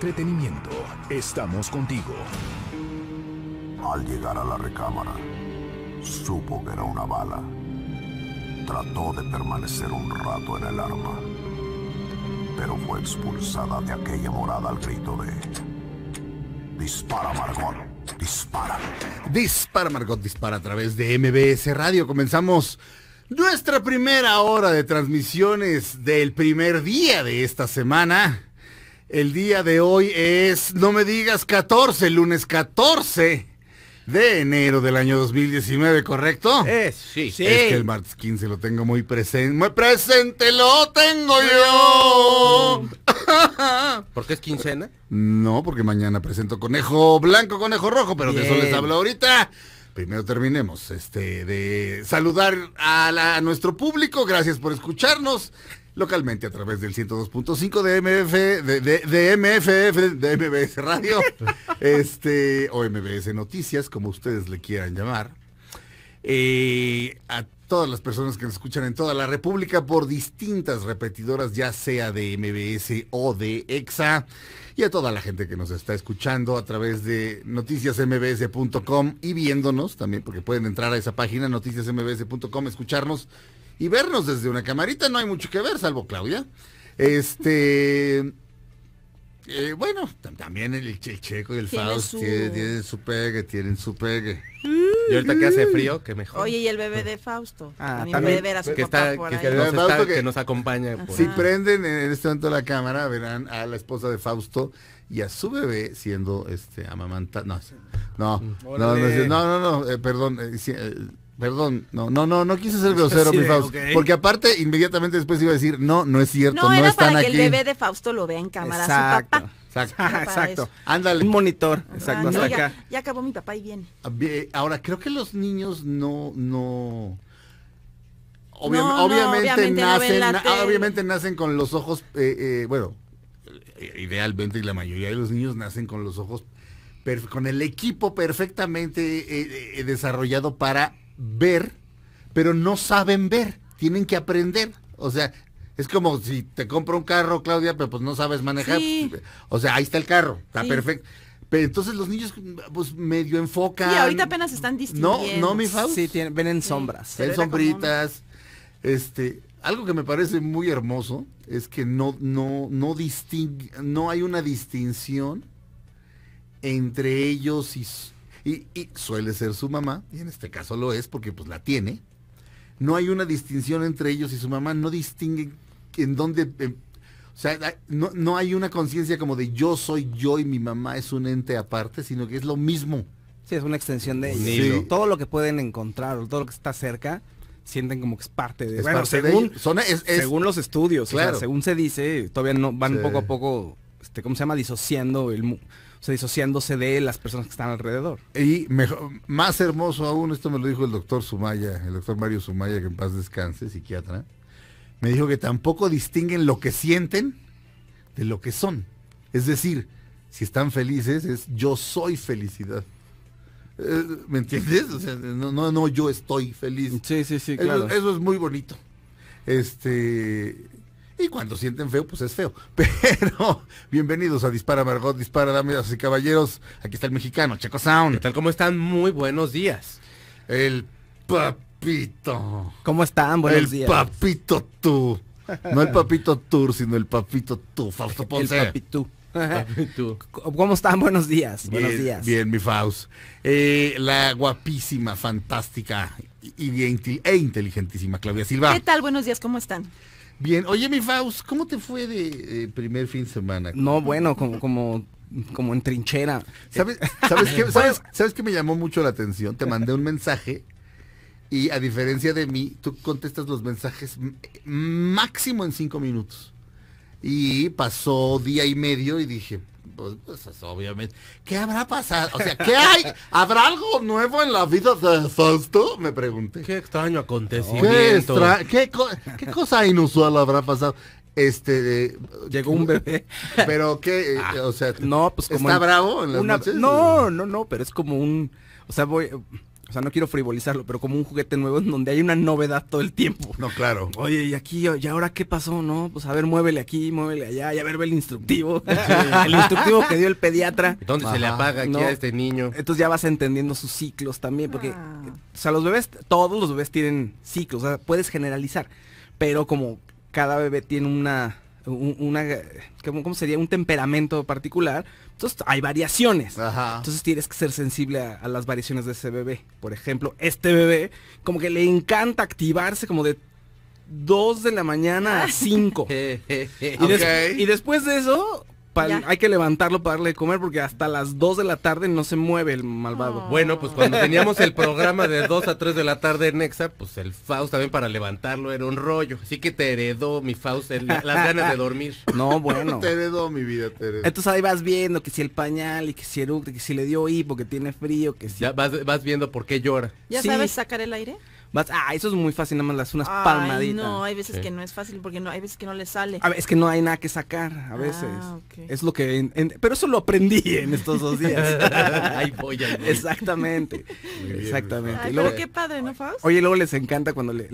entretenimiento, estamos contigo. Al llegar a la recámara, supo que era una bala. Trató de permanecer un rato en el arma, pero fue expulsada de aquella morada al grito de... Dispara, Margot. Dispara. Dispara, Margot, dispara a través de MBS Radio. Comenzamos nuestra primera hora de transmisiones del primer día de esta semana. El día de hoy es, no me digas 14, lunes 14 de enero del año 2019, ¿correcto? Es, sí. sí. Es que el martes 15 lo tengo muy presente. Muy presente lo tengo yo. ¿Por qué es quincena? No, porque mañana presento conejo blanco, conejo rojo, pero de eso les hablo ahorita primero terminemos este de saludar a, nuestro público gracias por escucharnos localmente a través del 102.5 de MF, de, MFF, de MBS Radio, este, o MBS Noticias, como ustedes le quieran llamar. Eh, a todas las personas que nos escuchan en toda la República por distintas repetidoras, ya sea de MBS o de EXA, y a toda la gente que nos está escuchando a través de noticiasmbs.com y viéndonos también, porque pueden entrar a esa página, noticiasmbs.com, escucharnos y vernos desde una camarita. No hay mucho que ver, salvo Claudia. Este. Eh, bueno, también el, Checo y el Fausto tienen, su pegue, tienen su pegue. Y ahorita que hace frío, que mejor. Oye, y el bebé de Fausto. Ah, me debe ver a su papá nos que, nos acompaña. si prenden en este momento la cámara, verán a la esposa de Fausto y a su bebé siendo este amamanta. No, no, mm. no, no, no, eh, perdón, eh, Perdón, no, no, no, no quise ser grosero, mi Fausto. Porque aparte, inmediatamente después iba a decir, no, no es cierto, no, no era están para que el bebé de Fausto lo vea en cámara Exacto. su papá. Exacto. Exacto. Ándale. Un monitor. Ah, exacto, ya, acabó mi papá y viene. Ah, eh, ahora, creo que los niños no, no. Ah, obviamente, nacen, con los ojos, eh, eh, bueno, idealmente y la mayoría de los niños nacen con los ojos, con el equipo perfectamente desarrollado para ver, pero no saben ver, tienen que aprender. O sea, es como si te compro un carro, Claudia, pero pues no sabes manejar. O sea, ahí está el carro, está perfecto. Pero entonces los niños pues medio enfocan. Y ahorita apenas están distinguiendo. No, no, mi Faust. Sí, ven en sombras. Ven sombritas. Este, algo que me parece muy hermoso es que no, no, no no hay una distinción entre ellos y y, suele ser su mamá, y en este caso lo es porque pues la tiene. No hay una distinción entre ellos y su mamá, no distinguen en dónde... Eh, o sea, no, hay una conciencia como de yo soy yo y mi mamá es un ente aparte, sino que es lo mismo. Sí, es una extensión de ellos. Todo lo que pueden encontrar todo lo que está cerca, sienten como que es parte de... según, los estudios, según se dice, todavía no van poco a poco, este, ¿cómo se llama? Disociando el sea, disociándose de las personas que están alrededor. Y mejor, más hermoso aún, esto me lo dijo el doctor Sumaya, el doctor Mario Sumaya, que en paz descanse, psiquiatra, me dijo que tampoco distinguen lo que sienten de lo que son. Es decir, si están felices, es yo soy felicidad. Eh, ¿Me entiendes? no, no, yo estoy feliz. Sí, sí, sí, claro. Eso, eso es muy bonito. Este, y cuando sienten feo, pues es feo. Pero bienvenidos a Dispara Margot, Dispara Damas y Caballeros. Aquí está el mexicano, Checo Sound. ¿Qué tal? ¿Cómo están? Muy buenos días. El papito. ¿Cómo están? Buenos días. El papito tú. No el papito tour, sino el papito tú, Fausto Ponce. El papito. ¿Cómo están? Buenos días. Bien, Buenos días. Bien, mi faus eh, la guapísima, fantástica y, e inteligentísima Claudia Silva. ¿Qué tal? Buenos días, ¿cómo están? Bien, oye mi Faust, ¿cómo te fue de, primer fin de semana? No, bueno, como, como como en trinchera. ¿Sabes, qué, ¿Sabes qué me llamó mucho la atención? Te mandé un mensaje y a diferencia de mí, tú contestas los mensajes máximo en cinco minutos. Y pasó día y medio y dije, pues, pues obviamente. ¿Qué habrá pasado? O sea, ¿qué hay? ¿Habrá algo nuevo en la vida de Fausto? Me pregunté. Qué extraño acontecimiento. ¿Qué, qué, cosa inusual habrá pasado? Este eh, llegó un bebé. Pero qué, eh, ah, o sea, no, pues como está bravo en las No, no, no, pero es como un, o sea, voy o sea, no quiero frivolizarlo, pero como un juguete nuevo en donde hay una novedad todo el tiempo. No, claro. Oye, y aquí, y ahora qué pasó, ¿no? Pues a ver, muévele aquí, muévele allá, y a ver, ve el instructivo. el instructivo que dio el pediatra. ¿Dónde se le apaga aquí a este niño? Entonces ya vas entendiendo sus ciclos también, porque, ah. o sea, los bebés, todos los bebés tienen ciclos, o sea, puedes generalizar, pero como cada bebé tiene una, una, ¿cómo sería? Un temperamento particular, entonces hay variaciones. Entonces tienes que ser sensible a, las variaciones de ese bebé. Por ejemplo, este bebé como que le encanta activarse como de 2 de la mañana a 5. y, después de eso, hay que levantarlo para darle de comer porque hasta las 2 de la tarde no se mueve el malvado. Oh. Bueno, pues cuando teníamos el programa de 2 a 3 de la tarde en Nexa, pues el Faust también para levantarlo era un rollo. Así que te heredó mi Faust las ganas de dormir. No, bueno. te heredó mi vida, te Entonces ahí vas viendo que si el pañal y que si que si le dio hipo, que tiene frío, que si... Ya vas, viendo por qué llora. ¿Ya sabes sacar el aire? ah, eso es muy fácil, nada más las unas Ay, palmaditas. No, hay veces que no es fácil porque no, hay veces que no le sale. es que no hay nada que sacar a ah, veces. Ah, Es lo que. pero eso lo aprendí en estos dos días. ahí voy, Exactamente. Exactamente. Ay, pero qué padre, ¿no, Faust? Oye, luego les encanta cuando le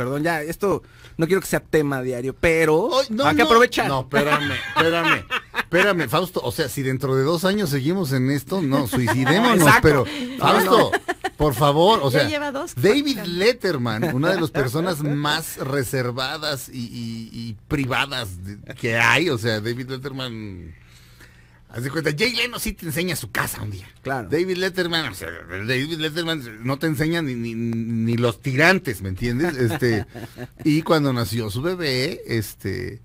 perdón, ya, esto no quiero que sea tema diario, pero no, hay no, que aprovechar. No, espérame, espérame. Espérame, Fausto, o sea, si dentro de dos años seguimos en esto, no, suicidémonos, pero Fausto, por favor, o sea, David Letterman, una de las personas más reservadas y, y privadas que hay, o sea, David Letterman Haz de cuenta, Jay Leno sí te enseña su casa un día. Claro. David Letterman, David Letterman no te enseña ni, ni, los tirantes, ¿me entiendes? Este, y cuando nació su bebé, este,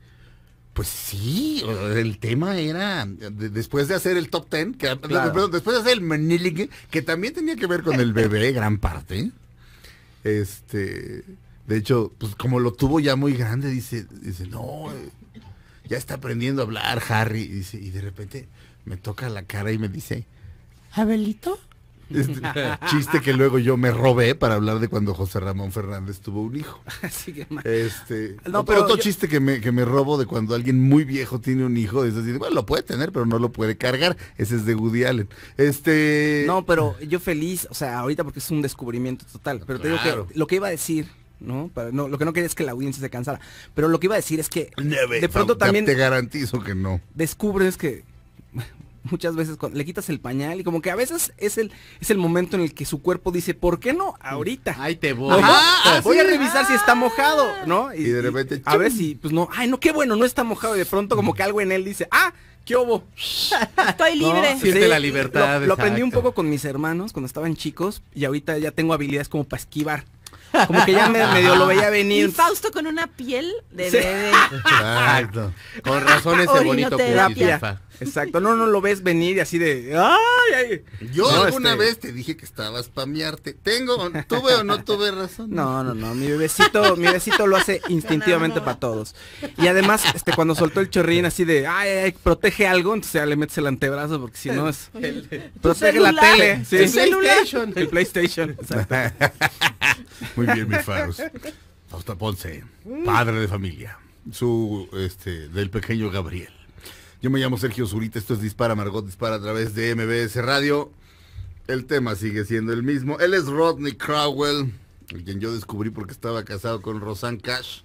pues sí, el tema era, después de hacer el top ten, que, después de hacer el Manilig, que también tenía que ver con el bebé, gran parte, este, de hecho, pues como lo tuvo ya muy grande, dice, dice, no, ya está aprendiendo a hablar Harry. Y, de repente me toca la cara y me dice, Abelito. Este, chiste que luego yo me robé para hablar de cuando José Ramón Fernández tuvo un hijo. Así que este, pero otro chiste que me, que robo de cuando alguien muy viejo tiene un hijo, es decir, bueno, lo puede tener, pero no lo puede cargar. Ese es de Woody Allen. Este No, pero yo feliz, o sea, ahorita porque es un descubrimiento total, pero te digo que lo que iba a decir ¿no? no, lo que no quería es que la audiencia se cansara. Pero lo que iba a decir es que de pronto también... Te garantizo que no. Descubres que muchas veces le quitas el pañal y como que a veces es el, es el momento en el que su cuerpo dice, ¿por qué no ahorita? Ahí te voy. voy a revisar si está mojado, ¿no? Y, de repente... a ver si, pues no, ay, no, qué bueno, no está mojado. Y de pronto como que algo en él dice, ah, ¿Qué obo Estoy libre. la libertad. lo aprendí un poco con mis hermanos cuando estaban chicos y ahorita ya tengo habilidades como para esquivar. Como que ya me, medio lo veía venir. Y Fausto con una piel de bebé. Exacto. Con razones ese bonito piel. Exacto, no, no lo ves venir y así de... ¡Ay, Yo alguna este vez te dije que estabas spammearte ¿Tengo, tuve o no tuve razón? No, no, no, mi bebecito, mi bebecito lo hace instintivamente para todos. Y además, este, cuando soltó el chorrín así de, ay, protege algo, entonces ya le metes el antebrazo porque si no es... protege la tele. El PlayStation. El PlayStation, Muy bien, mi faros. Fausta Ponce, padre de familia. Su, este, del pequeño Gabriel. Yo me llamo Sergio Zurita, esto es Dispara Margot, dispara a través de MBS Radio. El tema sigue siendo el mismo. Él es Rodney Crowell, el quien yo descubrí porque estaba casado con Rosanne Cash,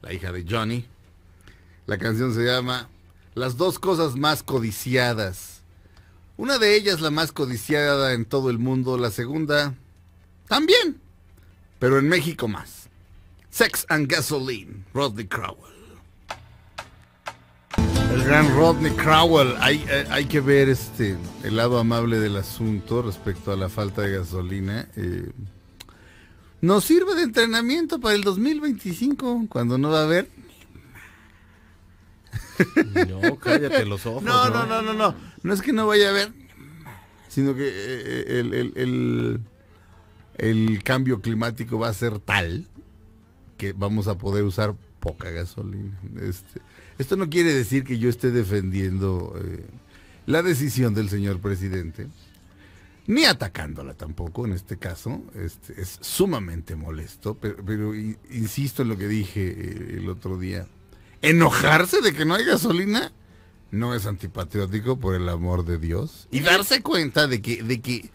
la hija de Johnny. La canción se llama Las dos cosas más codiciadas. Una de ellas la más codiciada en todo el mundo, la segunda también, pero en México más. Sex and Gasoline, Rodney Crowell. El gran Rodney Crowell. Eh, hay, que ver este el lado amable del asunto respecto a la falta de gasolina. Eh, nos sirve de entrenamiento para el 2025, cuando no va a haber. No, cállate los ojos. No, no, no, no, no. No, es que no vaya a haber, sino que eh, el, el, el, el cambio climático va a ser tal que vamos a poder usar poca gasolina. Este, esto no quiere decir que yo esté defendiendo eh, la decisión del señor presidente, ni atacándola tampoco en este caso. Este, es sumamente molesto, pero, insisto en lo que dije eh, el otro día. ¿Enojarse de que no hay gasolina? No es antipatriótico, por el amor de Dios. Y darse cuenta de que, de que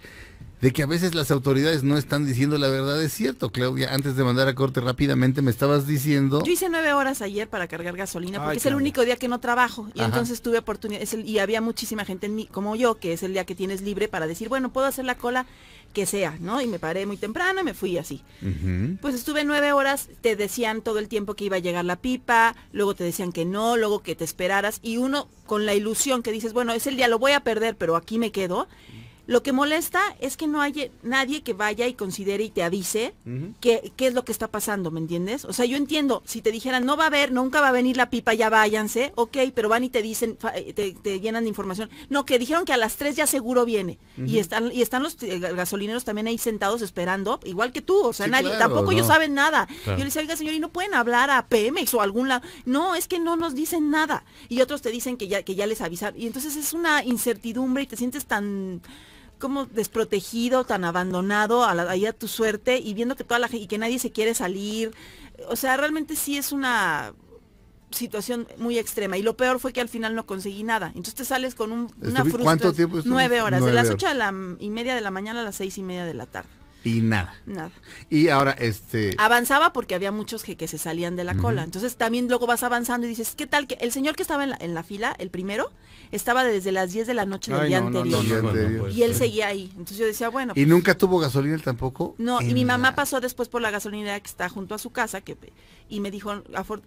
de que a veces las autoridades no están diciendo la verdad. Es cierto, Claudia, antes de mandar a corte rápidamente me estabas diciendo... Yo hice nueve horas ayer para cargar gasolina porque es el único día que no trabajo y entonces tuve oportunidad, y había muchísima gente en mí, como yo, que es el día que tienes libre para decir, bueno, puedo hacer la cola que sea, ¿no? Y me paré muy temprano y me fui así. Pues estuve nueve horas, te decían todo el tiempo que iba a llegar la pipa, luego te decían que no, luego que te esperaras, y uno con la ilusión que dices, bueno, es el día, lo voy a perder, pero aquí me quedo lo que molesta es que no haya nadie que vaya y considere y te avise qué es lo que está pasando, ¿me entiendes? O sea, yo entiendo, si te dijeran, no va a haber, nunca va a venir la pipa, ya váyanse, ok, pero van y te dicen, eh, te, llenan de información. No, que dijeron que a las tres ya seguro viene. Y están y están los eh, gasolineros también ahí sentados esperando, igual que tú, o sea, nadie, tampoco ellos saben nada. Yo les digo, oiga, señor, y no pueden hablar a Pemex o algún lado. No, es que no nos dicen nada. Y otros te dicen que ya, que ya les avisaron. Y entonces es una incertidumbre y te sientes tan como desprotegido, tan abandonado, a ahí a tu suerte y viendo que toda la y que nadie se quiere salir. O sea, realmente sí es una situación muy extrema. Y lo peor fue que al final no conseguí nada. Entonces te sales con un, una frustración. ¿Cuánto Nueve horas, de las ocho y media de la mañana a las seis y media de la tarde y nada. Nada. Y ahora este... Avanzaba porque había muchos que, que se salían de la cola. Entonces también luego vas avanzando y dices, ¿qué tal? que El señor que estaba en la, fila, el primero, estaba desde las 10 de la noche del día anterior. y él pues, seguía eh. ahí. Entonces yo decía, bueno. ¿Y pues, nunca tuvo gasolina tampoco? No, y mi mamá pasó después por la gasolinera que está junto a su casa que y me dijo,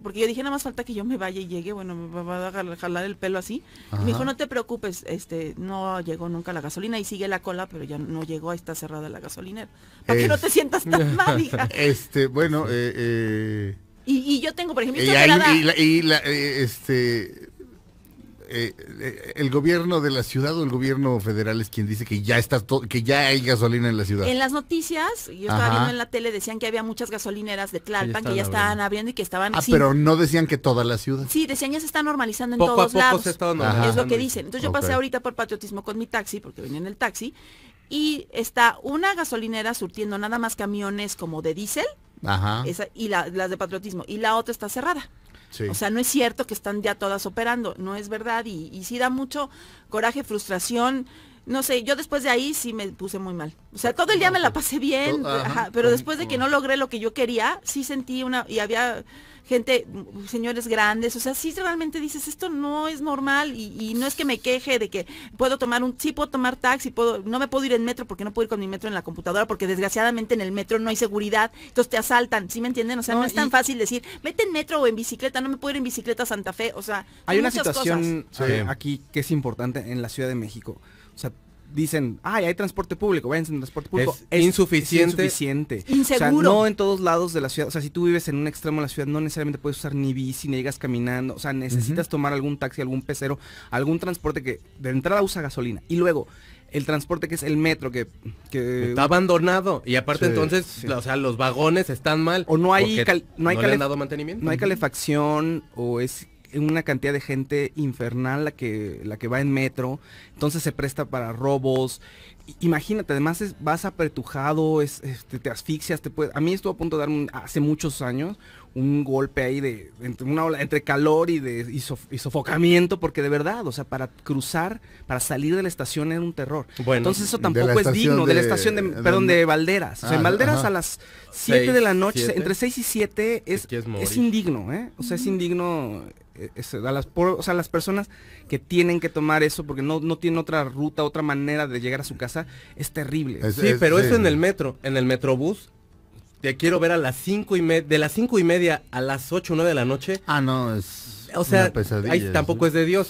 porque yo dije, nada más falta que yo me vaya y llegue, bueno, me va a jalar el pelo así. me dijo, no te preocupes, este no llegó nunca la gasolina y sigue la cola, pero ya no llegó, ahí está cerrada la gasolinera para que eh, no te sientas tan mal, Este, bueno, eh, eh, Y, yo tengo, por ejemplo, este, el gobierno de la ciudad o el gobierno federal es quien dice que ya está que ya hay gasolina en la ciudad. En las noticias, yo estaba viendo en la tele, decían que había muchas gasolineras de Tlalpan que ya, estaban, abriendo. y que estaban. Ah, pero no decían que toda la ciudad. Sí, decían ya se está normalizando en todos a poco lados. Se Es lo que dicen. Entonces yo pasé ahorita por patriotismo con mi taxi, porque venía en el taxi, y está una gasolinera surtiendo nada más camiones como de diésel y las de patriotismo y la otra está cerrada. O sea, no es cierto que están ya todas operando, no es verdad y, y sí da mucho coraje, frustración, no sé, yo después de ahí sí me puse muy mal. O sea, ah, todo el día me la pasé bien, pero después de que no logré lo que yo quería, sí sentí una, y había gente, señores grandes, o sea, sí realmente dices, esto no es normal y, no es que me queje de que puedo tomar un, sí puedo tomar taxi, puedo, no me puedo ir en metro porque no puedo ir con mi metro en la computadora porque desgraciadamente en el metro no hay seguridad, entonces te asaltan, ¿sí me entienden? O sea, no, es tan fácil decir, vete en metro o en bicicleta, no me puedo ir en bicicleta a Santa Fe, o sea, hay, una situación eh, aquí que es importante en la Ciudad de México. O sea, dicen, ay, hay transporte público, vayan en transporte público. Es, insuficiente. insuficiente. Inseguro. O sea, no en todos lados de la ciudad. O sea, si tú vives en un extremo de la ciudad, no necesariamente puedes usar ni bici, ni llegas caminando. O sea, necesitas tomar algún taxi, algún pecero, algún transporte que de entrada usa gasolina. Y luego, el transporte que es el metro que, está abandonado y aparte entonces o sea los vagones están mal o no hay no hay mantenimiento. no hay calefacción o es una cantidad de gente infernal la que, la que va en metro, entonces se presta para robos. Imagínate, además vas apretujado, es, este, te, asfixias, te A mí estuvo a punto de darme hace muchos años un golpe ahí de entre, una ola, entre calor y de y, sofocamiento, porque de verdad, o sea, para cruzar, para salir de la estación era un terror. Bueno, Entonces eso tampoco es digno de, la estación de, perdón, de Valderas. o sea, en Valderas a las 7 de la noche, entre 6 y 7 es, es indigno, ¿eh? O sea, es indigno eh, a las, o las personas que tienen que tomar eso porque no, no tienen otra ruta, otra manera de llegar a su casa, es terrible. sí, pero eso en el metro, en el metrobús te quiero ver a las cinco y media, de las cinco y media a las ocho o nueve de la noche. Ah, no, es O sea, una pesadilla, tampoco es de Dios.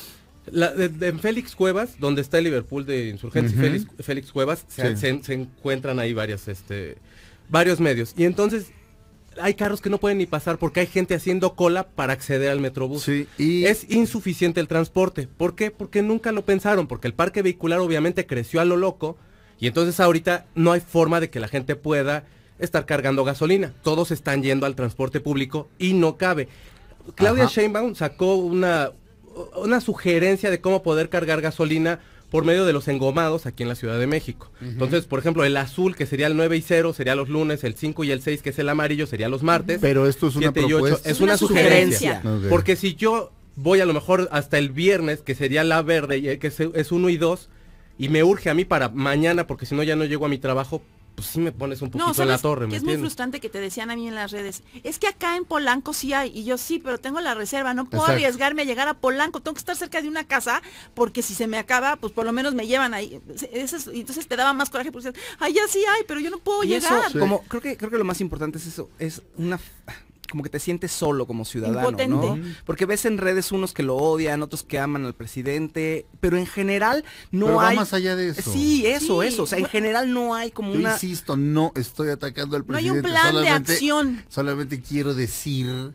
en Félix Cuevas, donde está el Liverpool de Insurgentes y Félix, Cuevas, se, encuentran ahí varias, este, varios medios. Y entonces hay carros que no pueden ni pasar porque hay gente haciendo cola para acceder al Metrobús. Sí, y... Es insuficiente el transporte. ¿Por qué? Porque nunca lo pensaron, porque el parque vehicular obviamente creció a lo loco y entonces ahorita no hay forma de que la gente pueda estar cargando gasolina. Todos están yendo al transporte público y no cabe. Claudia Sheinbaum sacó una, una sugerencia de cómo poder cargar gasolina por medio de los engomados aquí en la Ciudad de México. Entonces, por ejemplo, el azul, que sería el 9 y 0, sería los lunes, el 5 y el 6, que es el amarillo, sería los martes. Pero esto es una propuesta. es, una, sugerencia. Porque si yo voy a lo mejor hasta el viernes, que sería la verde, eh, que es 1 y 2, y me urge a mí para mañana, porque si no ya no llego a mi trabajo, pues sí me pones un poquito en la torre, Es muy frustrante que te decían a mí en las redes, es que acá en Polanco sí hay, y yo sí, pero tengo la reserva, no puedo arriesgarme a llegar a Polanco, tengo que estar cerca de una casa, porque si se me acaba, pues por lo menos me llevan ahí. entonces te daba más coraje porque ay, ya sí hay, pero yo no puedo llegar. creo que, creo que lo más importante es eso, es una como que te sientes solo como ciudadano, ¿no? Porque ves en redes unos que lo odian, otros que aman al presidente, pero en general no hay va más allá de eso. Sí, eso, eso, o sea, en general no hay como Yo insisto, no estoy atacando al presidente, no hay un plan solamente, de acción. Solamente quiero decir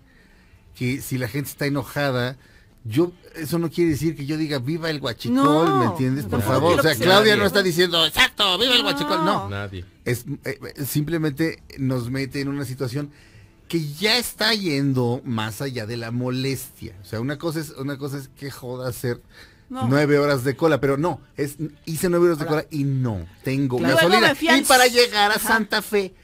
que si la gente está enojada, yo eso no quiere decir que yo diga viva el guachicol, ¿me entiendes? Por favor, o sea, Claudia no está diciendo exacto, viva el guachicol, no. Es eh, simplemente nos mete en una situación que ya está yendo más allá de la molestia. O sea, una cosa es, una cosa es que joda hacer nueve horas de cola, pero no, es hice nueve horas de cola y no tengo una gasolina. y para llegar a Santa Fe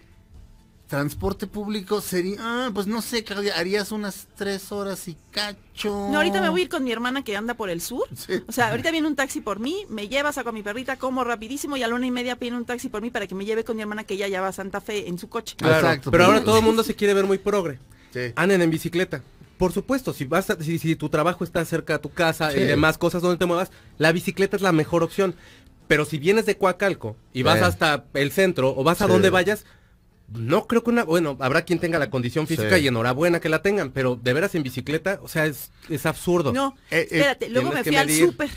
Transporte público sería, ah, pues no sé, harías unas tres horas y cacho. No, ahorita me voy a ir con mi hermana que anda por el sur. O sea, ahorita viene un taxi por mí, me llevas saco a mi perrita, como rapidísimo y a la una y media viene un taxi por mí para que me lleve con mi hermana que ella ya va a Santa Fe en su coche. Pero ahora todo el mundo se quiere ver muy progre. Sí. Anden en bicicleta. Por supuesto, si vas a, si, si, tu trabajo está cerca de tu casa y demás cosas donde te muevas, la bicicleta es la mejor opción. Pero si vienes de Coacalco y vas hasta el centro o vas a donde vayas, no creo que una, bueno, habrá quien tenga la condición física y enhorabuena que la tengan, pero de veras en bicicleta, o sea, es, absurdo. No, eh, eh, espérate, luego me fui al súper.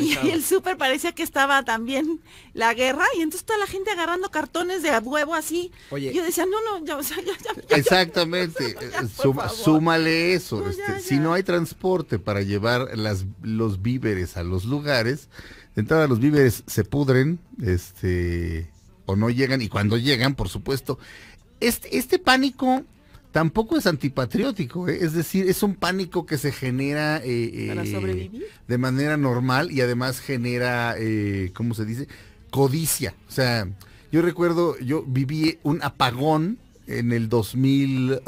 Y, el súper parecía que estaba también la guerra y entonces toda la gente agarrando cartones de huevo así. Oye. Yo decía, no, no, ya, o sea, ya, Exactamente, eh, súmale eso. Este, si no hay transporte para llevar las, los víveres a los lugares, de entrada los víveres se pudren, este no llegan, y cuando llegan, por supuesto, este, este pánico tampoco es antipatriótico, ¿eh? es decir, es un pánico que se genera eh, eh, de manera normal y además genera, como se dice? Codicia. O sea, yo recuerdo, yo viví un apagón en el 2000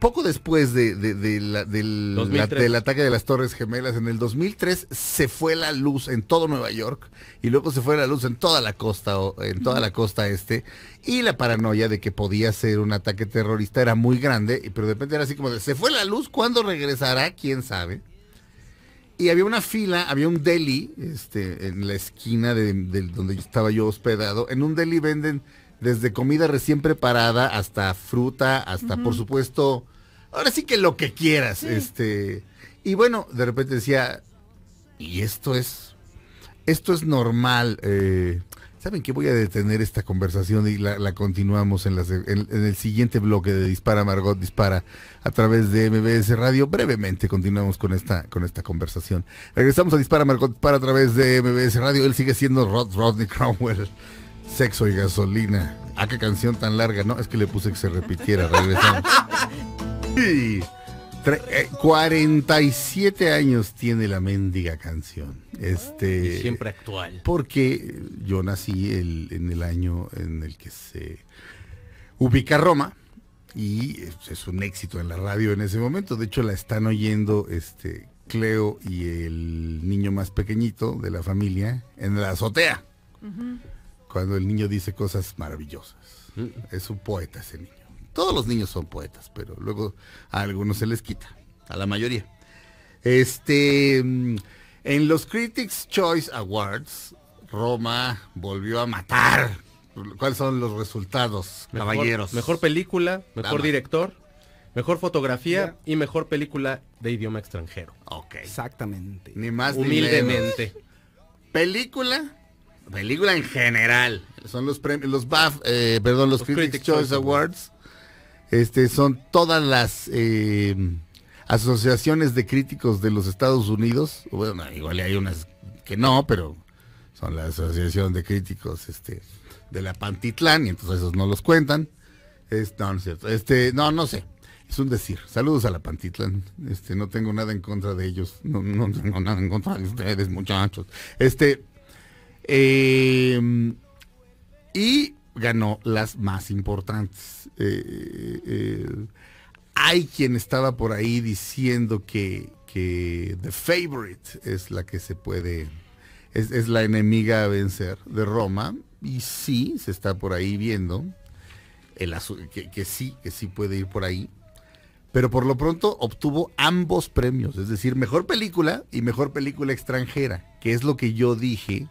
poco después del, ataque de las Torres Gemelas, en el 2003 se fue la luz en todo Nueva York y luego se fue la luz en toda la costa, en toda la costa este, y la paranoia de que podía ser un ataque terrorista era muy grande, pero de repente era así como se fue la luz, ¿cuándo regresará? ¿Quién sabe? Y había una fila, había un deli este, en la esquina de donde estaba yo hospedado, en un deli venden desde comida recién preparada hasta fruta, hasta por supuesto, ahora sí que lo que quieras, este, y bueno, de repente decía, y esto es, esto es normal, eh, ¿saben que Voy a detener esta conversación y la, continuamos en, el siguiente bloque de Dispara Margot Dispara a través de MBS Radio. Brevemente continuamos con esta, con esta conversación. Regresamos a Dispara Margot Dispara a través de MBS Radio. Él sigue siendo Rod Rodney Cromwell. Sexo y gasolina. ¿A ah, qué canción tan larga? No, es que le puse que se repitiera. Regresamos. 47 eh, años tiene la mendiga canción. Este, siempre actual. Porque yo nací en el año en el que se ubica Roma y es un éxito en la radio en ese momento. De hecho, la están oyendo este, Cleo y el niño más pequeñito de la familia en la azotea cuando el niño dice cosas maravillosas. Mm. Es un poeta ese niño. Todos los niños son poetas, pero luego a algunos se les quita, a la mayoría. Este, mm, en los Critics Choice Awards, Roma volvió a matar. ¿Cuáles son los resultados, caballeros? Mejor película, mejor director, mejor fotografía y mejor película de idioma extranjero. Ok. Exactamente. Ni más Humildemente. Película, película en general. Son los premios, los BAF, eh, perdón, los, Critics, Choice Awards. Este, son todas las em, asociaciones de críticos de los Estados Unidos. Bueno, igual hay unas que no, pero son la asociación de críticos, este, de la Pantitlán y entonces esos no los cuentan. no, no cierto. Este, no, no sé. Es un decir. Saludos a la Pantitlán. Este, no tengo nada en contra de ellos. No, tengo nada en contra de ustedes, muchachos. Este, Em, y ganó las más importantes. Eh, eh, hay quien estaba por ahí diciendo que, que The Favorite es la que se puede, es, la enemiga a vencer de Roma. Y sí, se está por ahí viendo el que sí, que sí puede ir por ahí. Pero por lo pronto obtuvo ambos premios, es decir, mejor película y mejor película extranjera, que es lo que yo dije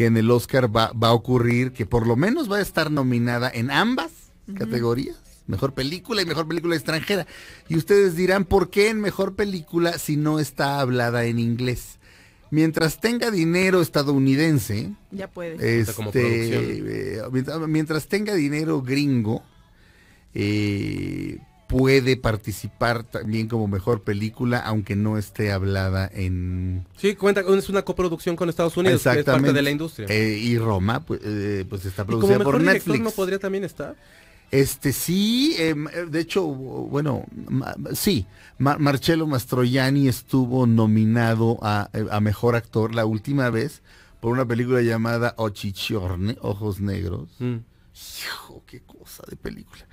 que en el Oscar va, a ocurrir, que por lo menos va a estar nominada en ambas categorías, mejor película y mejor película extranjera. Y ustedes dirán, ¿por qué en mejor película si no está hablada en inglés? Mientras tenga dinero estadounidense, ya puede. Este, eh, mientras, mientras, tenga dinero gringo, eh, puede participar también como mejor película, aunque no esté hablada en... Sí, cuenta, es una coproducción con Estados Unidos, parte de la industria. Eh, y Roma, pues, eh, pues está producida como por mejor Netflix. ¿No podría también estar? Este sí, em, eh, de hecho, bueno, sí, Marcelo Marcello Mastroianni estuvo nominado a, Mejor Actor la última vez por una película llamada Ochichorne, Ojos Negros. Mm. Hijo, qué cosa de película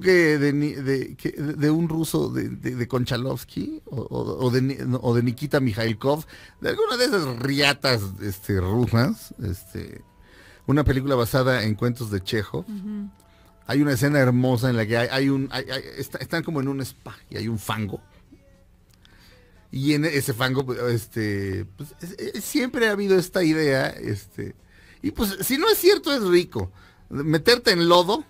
creo que de, un ruso de, de Konchalovsky o, de, o Nikita Mikhailkov, de alguna de esas riatas este, rusas, este, una película basada en cuentos de Chekhov. Hay una escena hermosa en la que hay, un, están como en un spa y hay un fango. Y en ese fango, pues, este, pues, siempre ha habido esta idea, este, y pues si no es cierto es rico meterte en lodo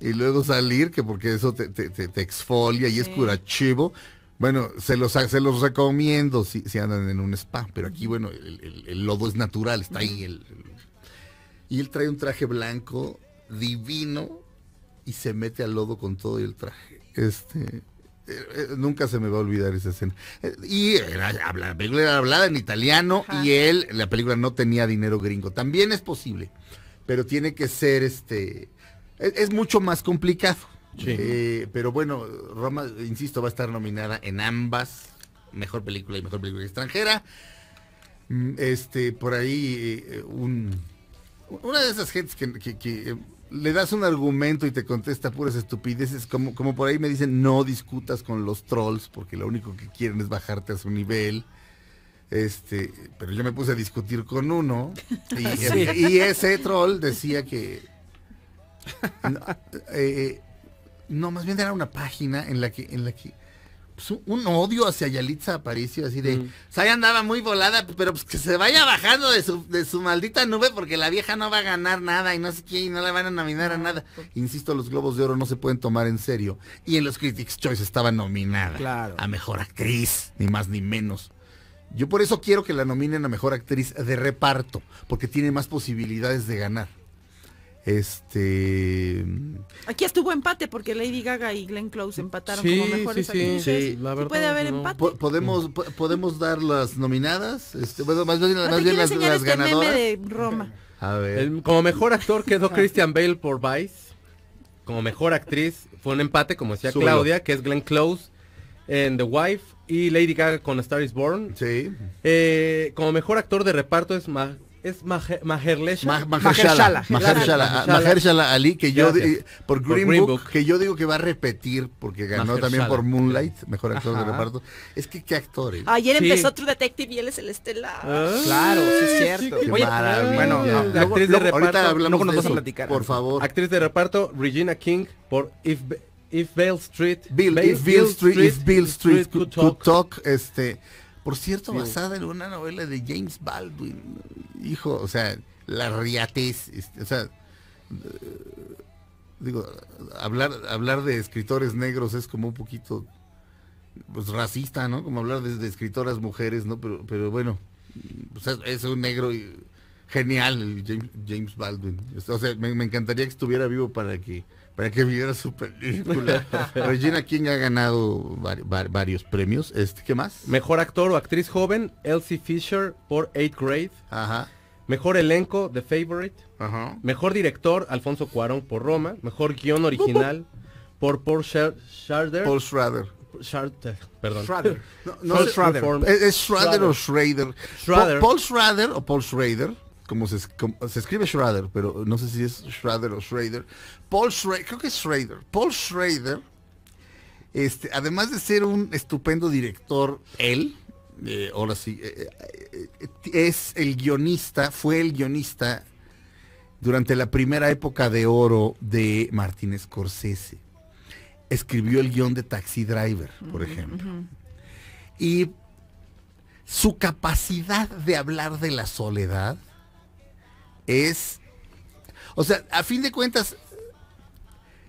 y luego salir, que porque eso te, exfolia y es curachivo. Bueno, se los, los recomiendo si, andan en un spa, pero aquí, bueno, el, lodo es natural, está ahí. El, y él trae un traje blanco divino y se mete al lodo con todo el traje. Este, eh, eh, nunca se me va a olvidar esa escena. Eh, y la película era hablada en italiano y él, la película no tenía dinero gringo. También es posible pero tiene que ser este. Es, mucho más complicado. Eh, pero bueno, Roma, insisto, va a estar nominada en ambas, mejor película y mejor película extranjera. Mm, este, por ahí eh, una de esas gentes que, eh, le das un argumento y te contesta puras estupideces, como, como por ahí me dicen, no discutas con los trolls, porque lo único que quieren es bajarte a su nivel. Este, pero yo me puse a discutir con uno y, ese troll decía que eh, no, más bien era una página en la que, en la que pues, un odio hacia Yalitza apareció así de, se mm. o sea, andaba muy volada, pero pues que se vaya bajando de su, maldita nube porque la vieja no va a ganar nada y no sé quién y no la van a nominar a ah, nada. Insisto, los Globos de Oro no se pueden tomar en serio. Y en los Critics' Choice estaba nominada a Mejor Actriz, ni más ni menos. Yo por eso quiero que la nominen a mejor actriz de reparto, porque tiene más posibilidades de ganar. Este. Aquí estuvo empate porque Lady Gaga y Glenn Close empataron como mejores sí, actrices. Sí, la verdad, puede haber empate. podemos, podemos dar las nominadas. Este, bueno, más bien, las, este ganadoras. de Roma. como mejor actor quedó Christian Bale por Vice. Como mejor actriz fue un empate, como decía Claudia, que es Glenn Close en The Wife y Lady Gaga con Star is Born. Sí. Eh, como mejor actor de reparto es más es ah, Mahershala Mahershala Ali que yo por, Green, que yo digo que va a repetir porque ganó también por Moonlight mejor actor de reparto es que qué actores ayer empezó True Detective y él es el estelar ah, claro sí es cierto bueno actriz de reparto ahorita hablamos no de a platicar por favor actriz de reparto Regina King por If If Bill Street, Street, if could, talk. este, por cierto, basada en una novela de James Baldwin, hijo, o sea, la riatez, este, o sea, eh, digo, hablar, hablar de escritores negros es como un poquito pues, racista, ¿no? Como hablar de, escritoras mujeres, ¿no? Pero, pero bueno, pues, es, un negro genial, James, Baldwin. O sea, me encantaría que estuviera vivo para que para que viera su película. Regina King ha ganado varios premios. Este, ¿Qué más? Mejor actor o actriz joven, Elsie Fisher por Eighth Grade. Ajá. Mejor elenco, The Favorite. Ajá. Mejor director, Alfonso Cuarón por Roma. Mejor guión original por Paul Schrader. Paul Schrader. Schrader, perdón. Schrader. No, es Paul Schrader. Es, es Schrader, o Schrader. Schrader. Paul Schrader o Paul Schrader como se, escribe Schrader, pero no sé si es Schrader o Schrader. Paul Schrader, creo que es Schrader. Paul Schrader, este, además de ser un estupendo director, él, eh, ahora sí, eh, eh, es el guionista, fue el guionista durante la primera época de oro de Martin Scorsese. Escribió el guión de Taxi Driver, por ejemplo. Y su capacidad de hablar de la soledad es... O sea, a fin de cuentas,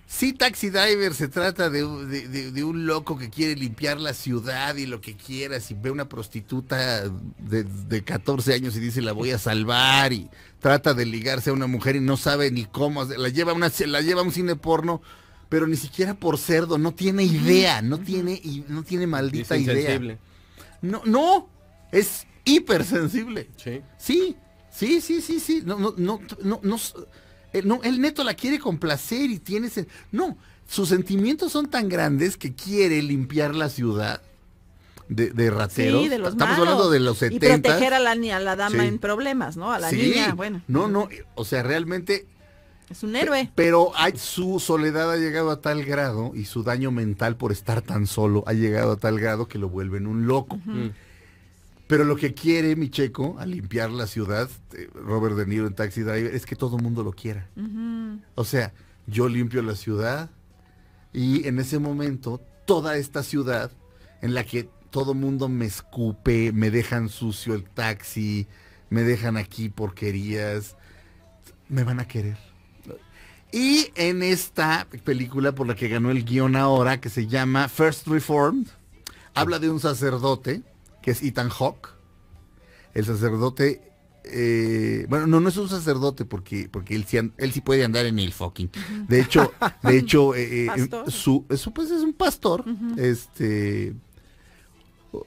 Si Taxi Driver se trata de, un loco que quiere limpiar la ciudad y lo que quiera. Si ve una prostituta de, 14 años y dice la voy a salvar y trata de ligarse a una mujer y no sabe ni cómo, la lleva, una, la lleva a un cine porno, pero ni siquiera por cerdo, no tiene idea, no tiene, no tiene maldita idea. No, no, es hipersensible. Sí. Sí, Sí, sí, sí, sí. No, no, no, no, no, el, neto la quiere complacer y tiene. no, sus sentimientos son tan grandes que quiere limpiar la ciudad de, de rateros. Sí, de los Estamos hablando de los 70. Y proteger a la, a la dama en problemas, ¿no? A la niña, bueno. No, no, o sea, realmente... Es un héroe. Pero hay, su soledad ha llegado a tal grado y su daño mental por estar tan solo ha llegado a tal grado que lo vuelven un loco. Pero lo que quiere mi checo al limpiar la ciudad, eh, Robert De Niro en Taxi Driver, es que todo el mundo lo quiera. O sea, yo limpio la ciudad y en ese momento toda esta ciudad en la que todo mundo me escupe, me dejan sucio el taxi, me dejan aquí porquerías, me van a querer. Y en esta película por la que ganó el guión ahora, que se llama First Reformed, habla de un sacerdote que es Ethan Hawke. El sacerdote. Eh, bueno, no, no es un sacerdote porque, porque él, sí, él sí puede andar en el fucking. De hecho, de hecho, eh, eh, su, su, pues es un pastor, este,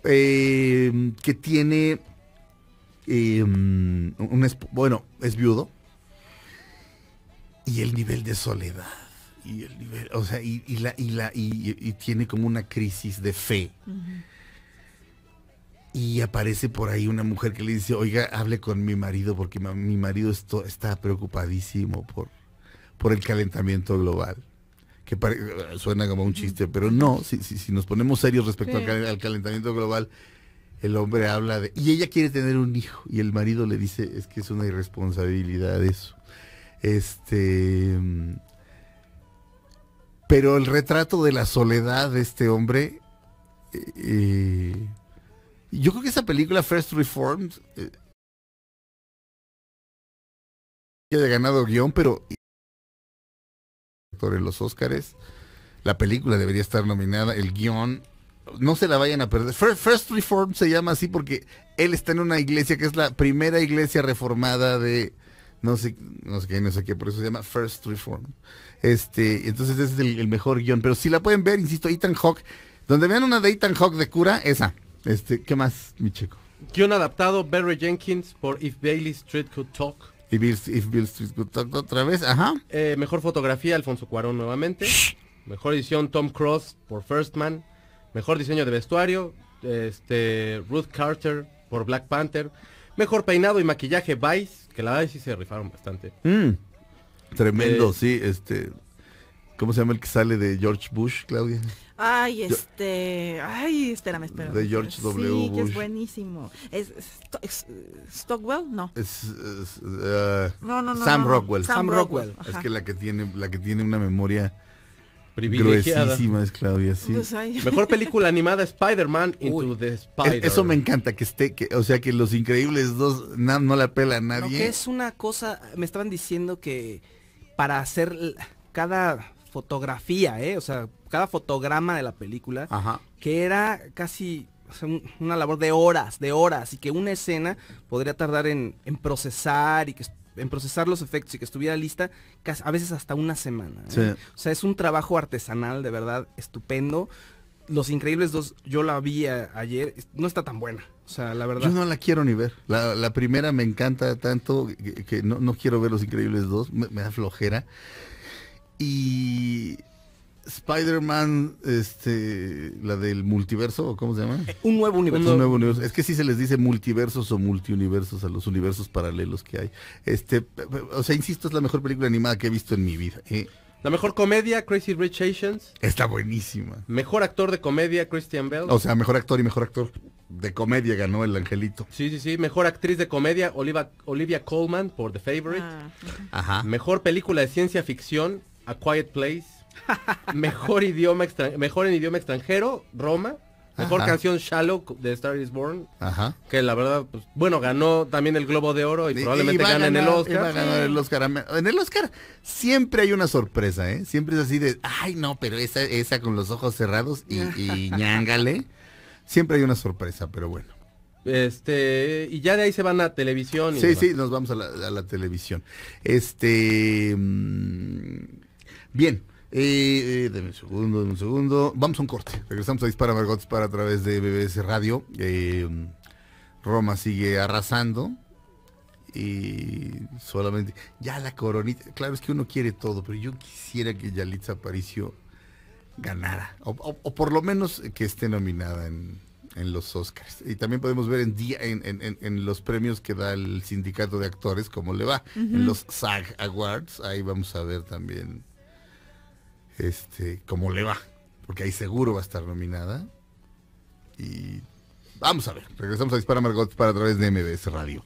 em, que tiene, em, un, bueno, es viudo, y el nivel de soledad y el nivel, o sea, y, la, y la, y, tiene como una crisis de fe y aparece por ahí una mujer que le dice, oiga, hable con mi marido porque mi marido está preocupadísimo por, por el calentamiento global. Que eh, suena como un chiste, pero no, si, si, nos ponemos serios respecto al, calentamiento global, el hombre habla de... Y ella quiere tener un hijo y el marido le dice, es que es una irresponsabilidad eso. Este... Pero el retrato de la soledad de este hombre... Eh, eh, yo creo que esa película, First Reformed, eh, ya ha ganado guión, pero en los Óscares, la película debería estar nominada, el guión, no se la vayan a perder. First, Reformed se llama así porque él está en una iglesia que es la primera iglesia reformada de, no sé, no sé qué, no sé qué, por eso se llama First Reformed Este, entonces ese es el, mejor guión. Pero si la pueden ver, insisto, Ethan Hawk, donde vean una de Ethan Hawk de cura, esa. Este, ¿Qué más, mi chico? Guión adaptado, Barry Jenkins por If Bailey Street Could Talk. If Bill, Street Could Talk otra vez, ajá. Eh, mejor fotografía, Alfonso Cuarón nuevamente. mejor edición, Tom Cross por First Man. Mejor diseño de vestuario, este, Ruth Carter por Black Panther. Mejor peinado y maquillaje, Vice, que la verdad sí se rifaron bastante. Mm, tremendo, eh, sí, este... ¿Cómo se llama el que sale de George Bush, Claudia? Ay, este, ay, espérame, espérame. De George W. Sí, que es buenísimo. Es, Stockwell, no. Es, eh, no, no, no, Sam Rockwell. Sam, Rockwell. Es que la que tiene, la que tiene una memoria privilegiada. es Claudia, sí. Pues Mejor película animada Spider-Man Into the eh, Spider. man eso me encanta que esté, que, o sea, que Los Increíbles dos no la pela a nadie. es una cosa, me estaban diciendo que para hacer cada fotografía, eh, o sea, cada fotograma de la película, que era casi una labor de horas, de horas, y que una escena podría tardar en, procesar y que en procesar los efectos y que estuviera lista a veces hasta una semana. ¿eh? O sea, es un trabajo artesanal de verdad estupendo. Los Increíbles 2, yo la vi ayer, no está tan buena. O sea, la verdad. Yo no la quiero ni ver. La, primera me encanta tanto que, no, quiero ver Los Increíbles 2, me da flojera. Y Spider-Man, este, la del multiverso, ¿cómo se llama? Eh, un nuevo universo. Es que sí se les dice multiversos o multiuniversos a los universos paralelos que hay. Este, o sea, insisto, es la mejor película animada que he visto en mi vida. ¿eh? La mejor comedia, Crazy Rich Asians. Está buenísima. Mejor actor de comedia, Christian Bell. O sea, mejor actor y mejor actor de comedia ganó el angelito. Sí, sí, sí. Mejor actriz de comedia, Olivia, Olivia Colman por The Favorite. Ah, Ajá. Mejor película de ciencia ficción, A Quiet Place mejor, idioma mejor en idioma extranjero, Roma. Mejor canción Shallow de Star is Born. Ajá. Que la verdad, pues, bueno, ganó también el Globo de Oro y, probablemente gana en el Oscar. En el Oscar siempre hay una sorpresa, ¿eh? Siempre es así de, ay, no, pero esa, con los ojos cerrados y, y Siempre hay una sorpresa, pero bueno. Este, y ya de ahí se van a televisión. sí, sí, nos vamos a la, televisión. Este, mm, bien. Y un segundo, dame un segundo. Vamos a un corte. Regresamos a Dispara Margot para a través de BBS Radio. Eh, Roma sigue arrasando. Y solamente. Ya la coronita. Claro, es que uno quiere todo, pero yo quisiera que Yalitza Aparicio ganara. O, por lo menos que esté nominada en, los Oscars. Y también podemos ver en, día, en, los premios que da el sindicato de actores cómo le va. En los SAG Awards. Ahí vamos a ver también este, cómo le va, porque ahí seguro va a estar nominada. Y vamos a ver, regresamos a Dispara Margot para través de MBS Radio.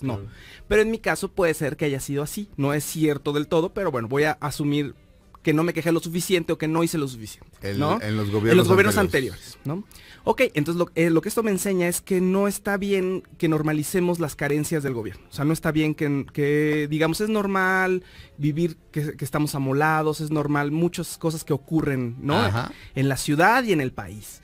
No, pero en mi caso puede ser que haya sido así, no es cierto del todo, pero bueno, voy a asumir que no me quejé lo suficiente o que no hice lo suficiente. ¿no? En los gobiernos, gobiernos anteriores. anteriores ¿no? Ok, entonces eh, lo, que esto me enseña es que no está bien que normalicemos las carencias del gobierno. O sea, no está bien que, digamos, es normal vivir que, estamos amolados, es normal muchas cosas que ocurren, ¿no? En la ciudad y en el país.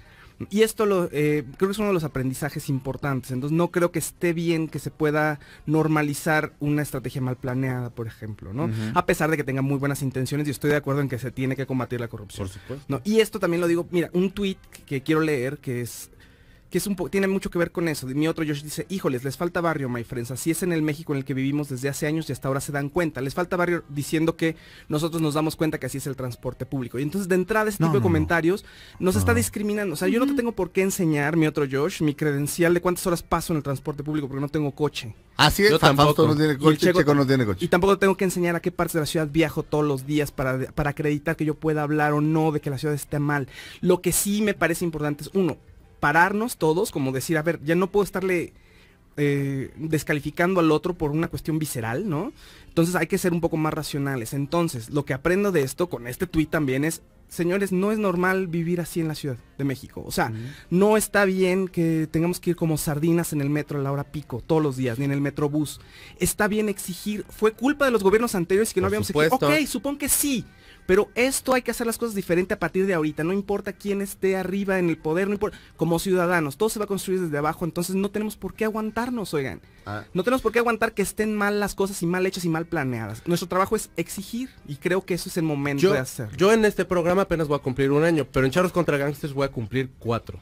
Y esto lo, eh, creo que es uno de los aprendizajes importantes. Entonces no creo que esté bien que se pueda normalizar una estrategia mal planeada, por ejemplo, ¿no? A pesar de que tenga muy buenas intenciones y estoy de acuerdo en que se tiene que combatir la corrupción. Por supuesto. Y esto también lo digo, mira, un tweet que quiero leer que es tiene mucho que ver con eso. Mi otro Josh dice, híjoles, les falta barrio, my friends. Así es en el México en el que vivimos desde hace años y hasta ahora se dan cuenta. Les falta barrio diciendo que nosotros nos damos cuenta que así es el transporte público. Y entonces de entrada este tipo de comentarios nos está discriminando. O sea, yo no te tengo por qué enseñar, mi otro Josh, mi credencial de cuántas horas paso en el transporte público porque no tengo coche. Así es, tampoco. no tiene coche, Y tampoco tengo que enseñar a qué partes de la ciudad viajo todos los días para, para acreditar que yo pueda hablar o no de que la ciudad esté mal. Lo que sí me parece importante es, uno, pararnos todos, como decir, a ver, ya no puedo estarle eh, descalificando al otro por una cuestión visceral, ¿no? Entonces hay que ser un poco más racionales. Entonces, lo que aprendo de esto, con este tuit también es, señores, no es normal vivir así en la Ciudad de México. O sea, no está bien que tengamos que ir como sardinas en el metro a la hora pico todos los días, ni en el metrobús. Está bien exigir, fue culpa de los gobiernos anteriores que no habíamos supuesto. exigido. Ok, supongo que sí. Pero esto hay que hacer las cosas diferente a partir de ahorita. No importa quién esté arriba en el poder, no importa. Como ciudadanos, todo se va a construir desde abajo. Entonces no tenemos por qué aguantarnos, oigan. Ah. No tenemos por qué aguantar que estén mal las cosas y mal hechas y mal planeadas. Nuestro trabajo es exigir y creo que eso es el momento de hacer. Yo en este programa apenas voy a cumplir un año, pero en Charros contra Gangsters voy a cumplir cuatro.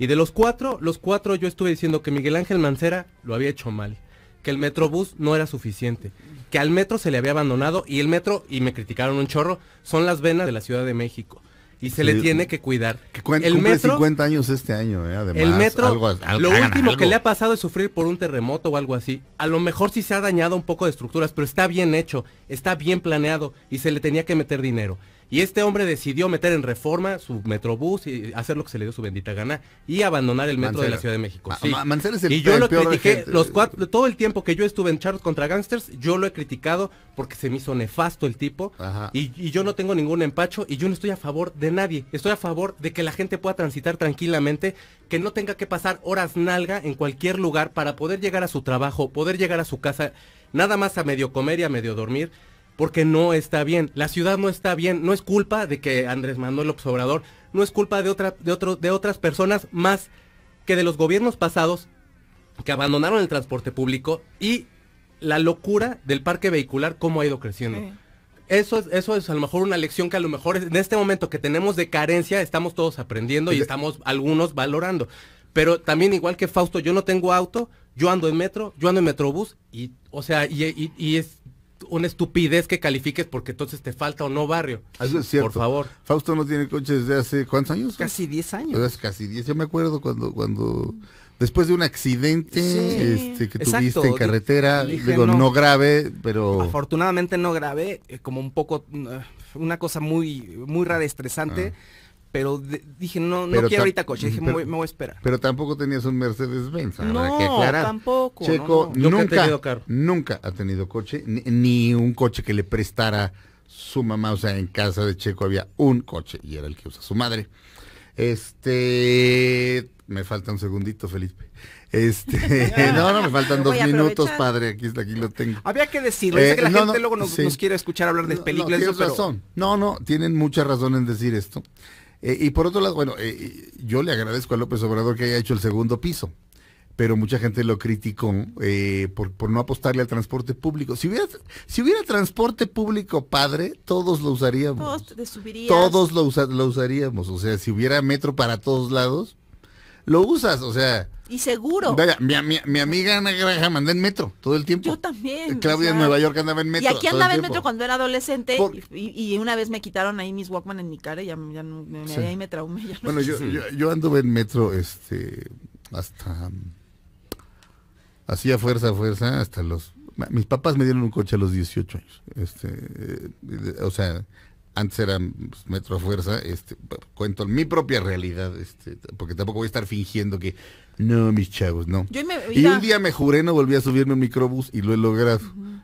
Y de los cuatro, los cuatro yo estuve diciendo que Miguel Ángel Mancera lo había hecho mal, que el Metrobús no era suficiente, que al metro se le había abandonado y el metro, y me criticaron un chorro, son las venas de la Ciudad de México. Y se le tiene que cuidar. el metro, 50 años este año, ¿eh? además. El metro, lo último que le ha pasado es sufrir por un terremoto o algo así. A lo mejor sí se ha dañado un poco de estructuras, pero está bien hecho, está bien planeado y se le tenía que meter dinero. Y este hombre decidió meter en reforma su metrobús y hacer lo que se le dio su bendita gana y abandonar el metro de la Ciudad de México. Mancera es y yo lo critiqué los cuatro, todo el tiempo que yo estuve en Charles contra Gangsters, yo lo he criticado porque se me hizo nefasto el tipo y, y, yo no tengo ningún empacho y yo no estoy a favor de nadie. Estoy a favor de que la gente pueda transitar tranquilamente, que no tenga que pasar horas nalga en cualquier lugar para poder llegar a su trabajo, poder llegar a su casa, nada más a medio comer y a medio dormir porque no está bien. La ciudad no está bien. No es culpa de que Andrés Manuel López Obrador, no es culpa de, otra, de, otro, de otras personas más que de los gobiernos pasados que abandonaron el transporte público y la locura del parque vehicular, cómo ha ido creciendo. Eso es, eso es a lo mejor una lección que a lo mejor en este momento que tenemos de carencia estamos todos aprendiendo y este estamos algunos valorando. Pero también igual que Fausto, yo no tengo auto, yo ando en metro, yo ando en metrobús y, o sea, y es una estupidez que califiques porque entonces te falta o no barrio. Ah, Por favor. Fausto no tiene coche desde hace cuántos años? Casi 10 años. casi 10. Yo me acuerdo cuando cuando después de un accidente este, que tuviste en carretera, digo, no, grave, pero... Afortunadamente no grave, eh, como un poco, eh, una cosa muy, muy rara, estresante, ah. Pero dije, no, no quiero ahorita coche, dije, me, voy, me, voy, a esperar. Pero tampoco tenías un Mercedes-Benz, no, tampoco. Checo nunca, nunca, ha tenido coche, ni, un coche que le prestara su mamá, o sea, en casa de Checo había un coche y era el que usa su madre. Este, me falta un segundito, Felipe. Este, no, no, me faltan dos minutos, padre, aquí, aquí lo tengo. Había que decirlo, que la eh, gente luego nos, quiere escuchar hablar de películas. No, no, No, no, tienen mucha razón en decir esto. Eh, y por otro lado, bueno, eh, eh, yo le agradezco a López Obrador que haya hecho el segundo piso, pero mucha gente lo criticó por, no apostarle al transporte público. Si hubiera, si hubiera transporte público padre, todos lo usaríamos. Todos, lo usaríamos. O sea, si hubiera metro para todos lados, lo usas, o sea. Y seguro. Vaya, mi, mi, mi, amiga Ana Graham andaba en metro todo el tiempo. Yo también. Claudia en Nueva York andaba en metro. Y aquí andaba en metro cuando era adolescente. Y, y, una vez me quitaron ahí mis Walkman en mi cara y ya, ya no, me, me traumé. bueno, yo, yo, anduve en metro este hasta. Hacía fuerza, fuerza, hasta los. Mis papás me dieron un coche a los 18 años. Este, eh, o sea, antes era pues, metro fuerza, este, cuento mi propia realidad, este, porque tampoco voy a estar fingiendo que no, mis chavos, no. y un día me juré, no volví a subirme un microbús y lo he logrado.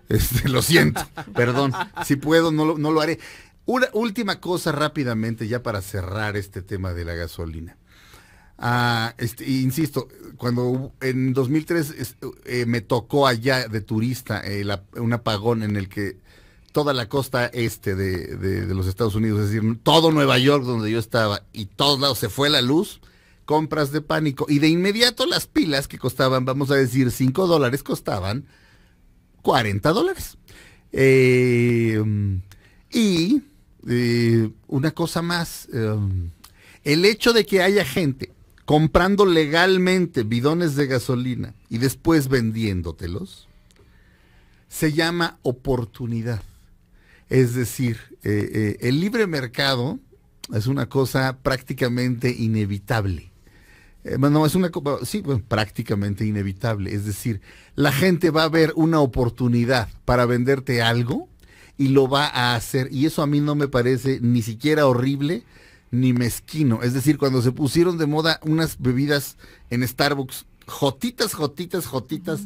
Este, lo siento, perdón. Si puedo, no lo, haré. Una última cosa rápidamente, ya para cerrar este tema de la gasolina. Ah, este, insisto, cuando en 2003 eh, me tocó allá de turista eh, un apagón en el que toda la costa este de, los Estados Unidos, es decir, todo Nueva York donde yo estaba y todos lados se fue la luz, compras de pánico y de inmediato las pilas que costaban, vamos a decir, 5 dólares, costaban 40 dólares. Eh, y eh, una cosa más, eh, el hecho de que haya gente comprando legalmente bidones de gasolina y después vendiéndotelos, se llama oportunidad. Es decir, eh, eh, el libre mercado es una cosa prácticamente inevitable. Eh, es una sí, prácticamente inevitable. Es decir, la gente va a ver una oportunidad para venderte algo y lo va a hacer. Y eso a mí no me parece ni siquiera horrible ni mezquino. Es decir, cuando se pusieron de moda unas bebidas en Starbucks, jotitas, jotitas, jotitas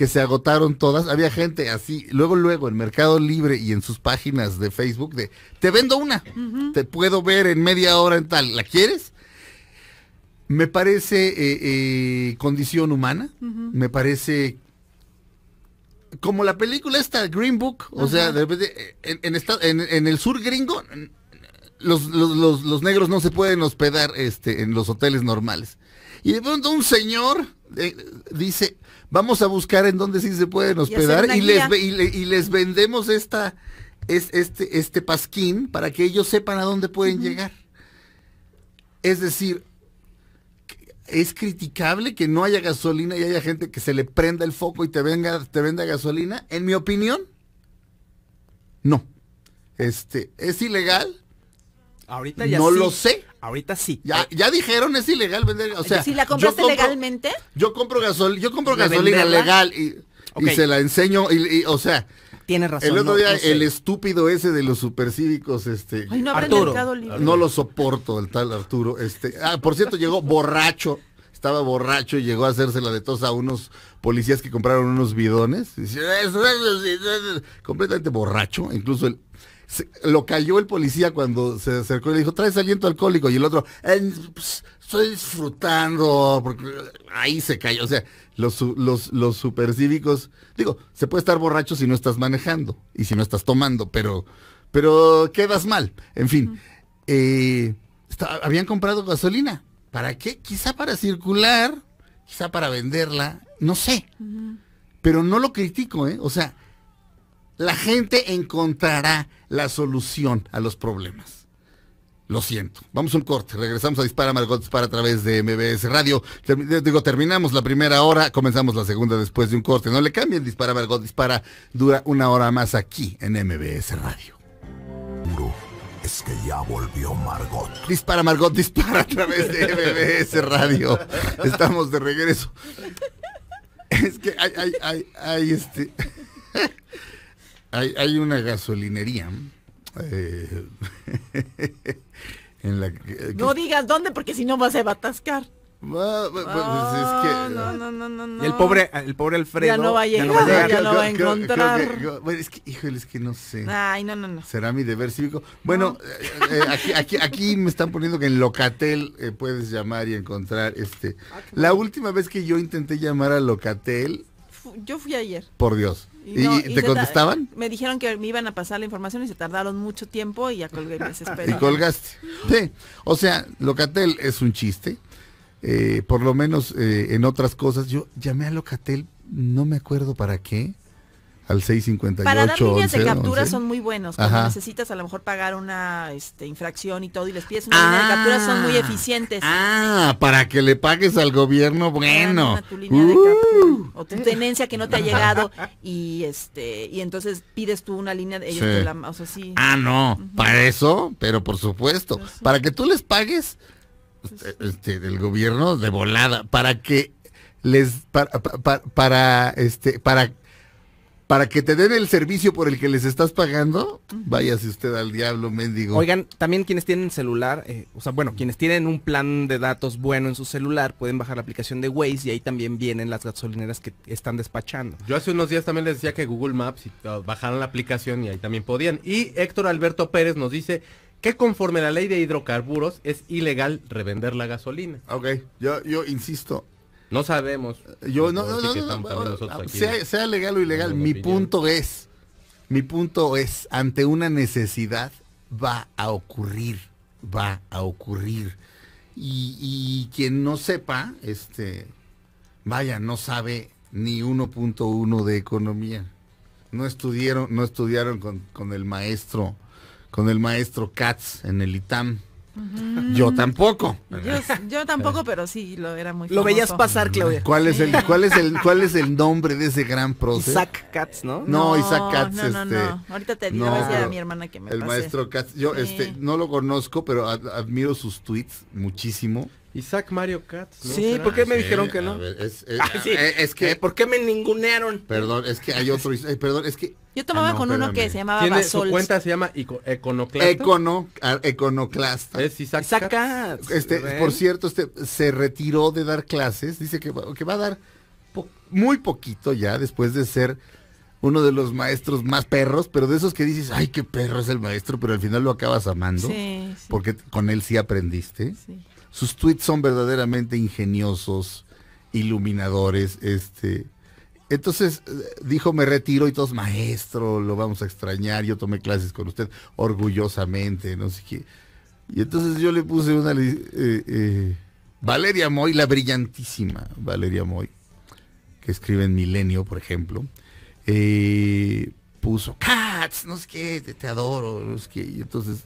que se agotaron todas. Había gente así, luego, luego, en Mercado Libre y en sus páginas de Facebook de, te vendo una, te puedo ver en media hora en tal, ¿la quieres? Me parece eh, eh, condición humana, me parece como la película esta, Green Book, o sea, en, el sur gringo, los, negros no se pueden hospedar este, en los hoteles normales. Y de pronto un señor eh, dice, vamos a buscar en dónde sí se pueden hospedar y, les, vendemos esta, es, este, este pasquín para que ellos sepan a dónde pueden llegar. Es decir, es criticable que no haya gasolina y haya gente que se le prenda el foco y te, venga, te venda gasolina. En mi opinión, no. Este, ¿Es ilegal? Ahorita ya no lo sé. Ahorita sí. Ya, eh, ya dijeron es ilegal vender, o sea, si la compraste legalmente? Yo compro gasol, yo compro gasolina legal y, y, se la enseño y, o sea, Tienes razón. El otro día, el estúpido ese de los supercívicos, este. no Arturo. No lo soporto, el tal Arturo. Este. Ah, por cierto, llegó borracho. Estaba borracho y llegó a hacérsela de tos a unos policías que compraron unos bidones. Completamente borracho. Incluso el lo cayó el policía cuando se acercó y le dijo, Trae aliento alcohólico. Y el otro, eh, pues, estoy disfrutando. Porque ahí se cayó. O sea, los, los, los supercívicos, digo, se puede estar borracho si no estás manejando y si no estás tomando, pero, pero quedas mal. En fin, eh, habían comprado gasolina. ¿Para qué? Quizá para circular, quizá para venderla, no sé. Pero no lo critico, ¿eh? O sea, la gente encontrará la solución a los problemas. Lo siento. Vamos a un corte. Regresamos a Dispara Margot Dispara a través de MBS Radio. digo, terminamos la primera hora, comenzamos la segunda después de un corte. No le cambien Dispara Margot Dispara. Dura una hora más aquí en MBS Radio. Es que ya volvió Margot. Dispara Margot, dispara a través de MBS Radio. Estamos de regreso. Es que hay, hay, hay, hay este. Hay, una gasolinería eh, en la No digas dónde porque si no vas a atascar. Ah, pues, ah, no, no, no, el pobre, el pobre Alfredo ya no va a llegar, ya no va a, encontrar. que, es que, híjole, es que no sé. Ay, no, no, no. Será mi deber cívico. Bueno, eh, eh, aquí, aquí, me están poniendo que en Locatel puedes llamar y encontrar este. Ah, la última vez que yo intenté llamar a Locatel. Yo fui ayer. Por Dios. ¿Y, te contestaban? Me dijeron que me iban a pasar la información y se tardaron mucho tiempo y ya colgué me y colgaste. Sí. O sea, Locatel es un chiste. Eh, por lo menos eh, en otras cosas. Yo llamé a Locatel, no me acuerdo para qué al 658. Para dar líneas de captura son muy buenos. Cuando necesitas a lo mejor pagar una este, infracción y todo y les pides una línea de captura, son muy ah, eficientes. Ah, para que le pagues al gobierno, bueno. Uh. o tu tenencia que no te ha llegado y este y entonces pides tú una línea de ellos o Ah, no, para eso, pero por supuesto, pues para que tú les pagues pues eh, este, el gobierno de volada, para que les para, para, este para para que te den el servicio por el que les estás pagando, váyase usted al diablo, mendigo. Oigan, también quienes tienen celular, eh, o sea, bueno, quienes tienen un plan de datos bueno en su celular, pueden bajar la aplicación de Waze y ahí también vienen las gasolineras que están despachando. Yo hace unos días también les decía que Google Maps ah, bajaron la aplicación y ahí también podían. Y Héctor Alberto Pérez nos dice que conforme la ley de hidrocarburos es ilegal revender la gasolina. Ok, yo, yo insisto, no sabemos. Yo no, sea, legal o ilegal, mi punto es, mi punto es, ante una necesidad va a ocurrir, va a ocurrir. Y, quien no sepa, este, vaya, no sabe ni 1.1 de economía. No estudiaron, no estudiaron con, el maestro, con el maestro Katz en el ITAM yo tampoco. Yo, tampoco, pero sí, lo era muy Lo veías pasar, Claudia. ¿Cuál es, el, cuál, es el, ¿Cuál es el nombre de ese gran proceso? Isaac Katz, ¿no? No, Isaac Katz. este, no. Ahorita te digo, a mi hermana que me El maestro Katz. Yo este, no lo conozco, pero admiro sus tweets muchísimo. Isaac Mario Katz. Sí, ¿por qué me dijeron que no? Ah, eh, es, que, eh, ¿Por qué me ningunearon? Perdón, es que hay otro. Eh, perdón, es que. Yo tomaba ah, con uno que se llamaba ¿Tiene, Su cuenta se llama Econoclasta. Ah, econoclasta. Es Isaac, Katz. Este, por cierto, este se retiró de dar clases. Dice que, va a dar muy poquito ya después de ser uno de los maestros más perros, pero de esos que dices, ay, qué perro es el maestro, pero al final lo acabas amando. Sí, porque con él sí aprendiste. Sí sus tweets son verdaderamente ingeniosos, iluminadores, este... Entonces eh, dijo, me retiro y todos, maestro, lo vamos a extrañar, yo tomé clases con usted orgullosamente, no sé qué. Y entonces yo le puse una... Eh, eh, Valeria Moy, la brillantísima Valeria Moy, que escribe en Milenio, por ejemplo, puso, Cats, no sé qué, te, te adoro, no sé qué. Y entonces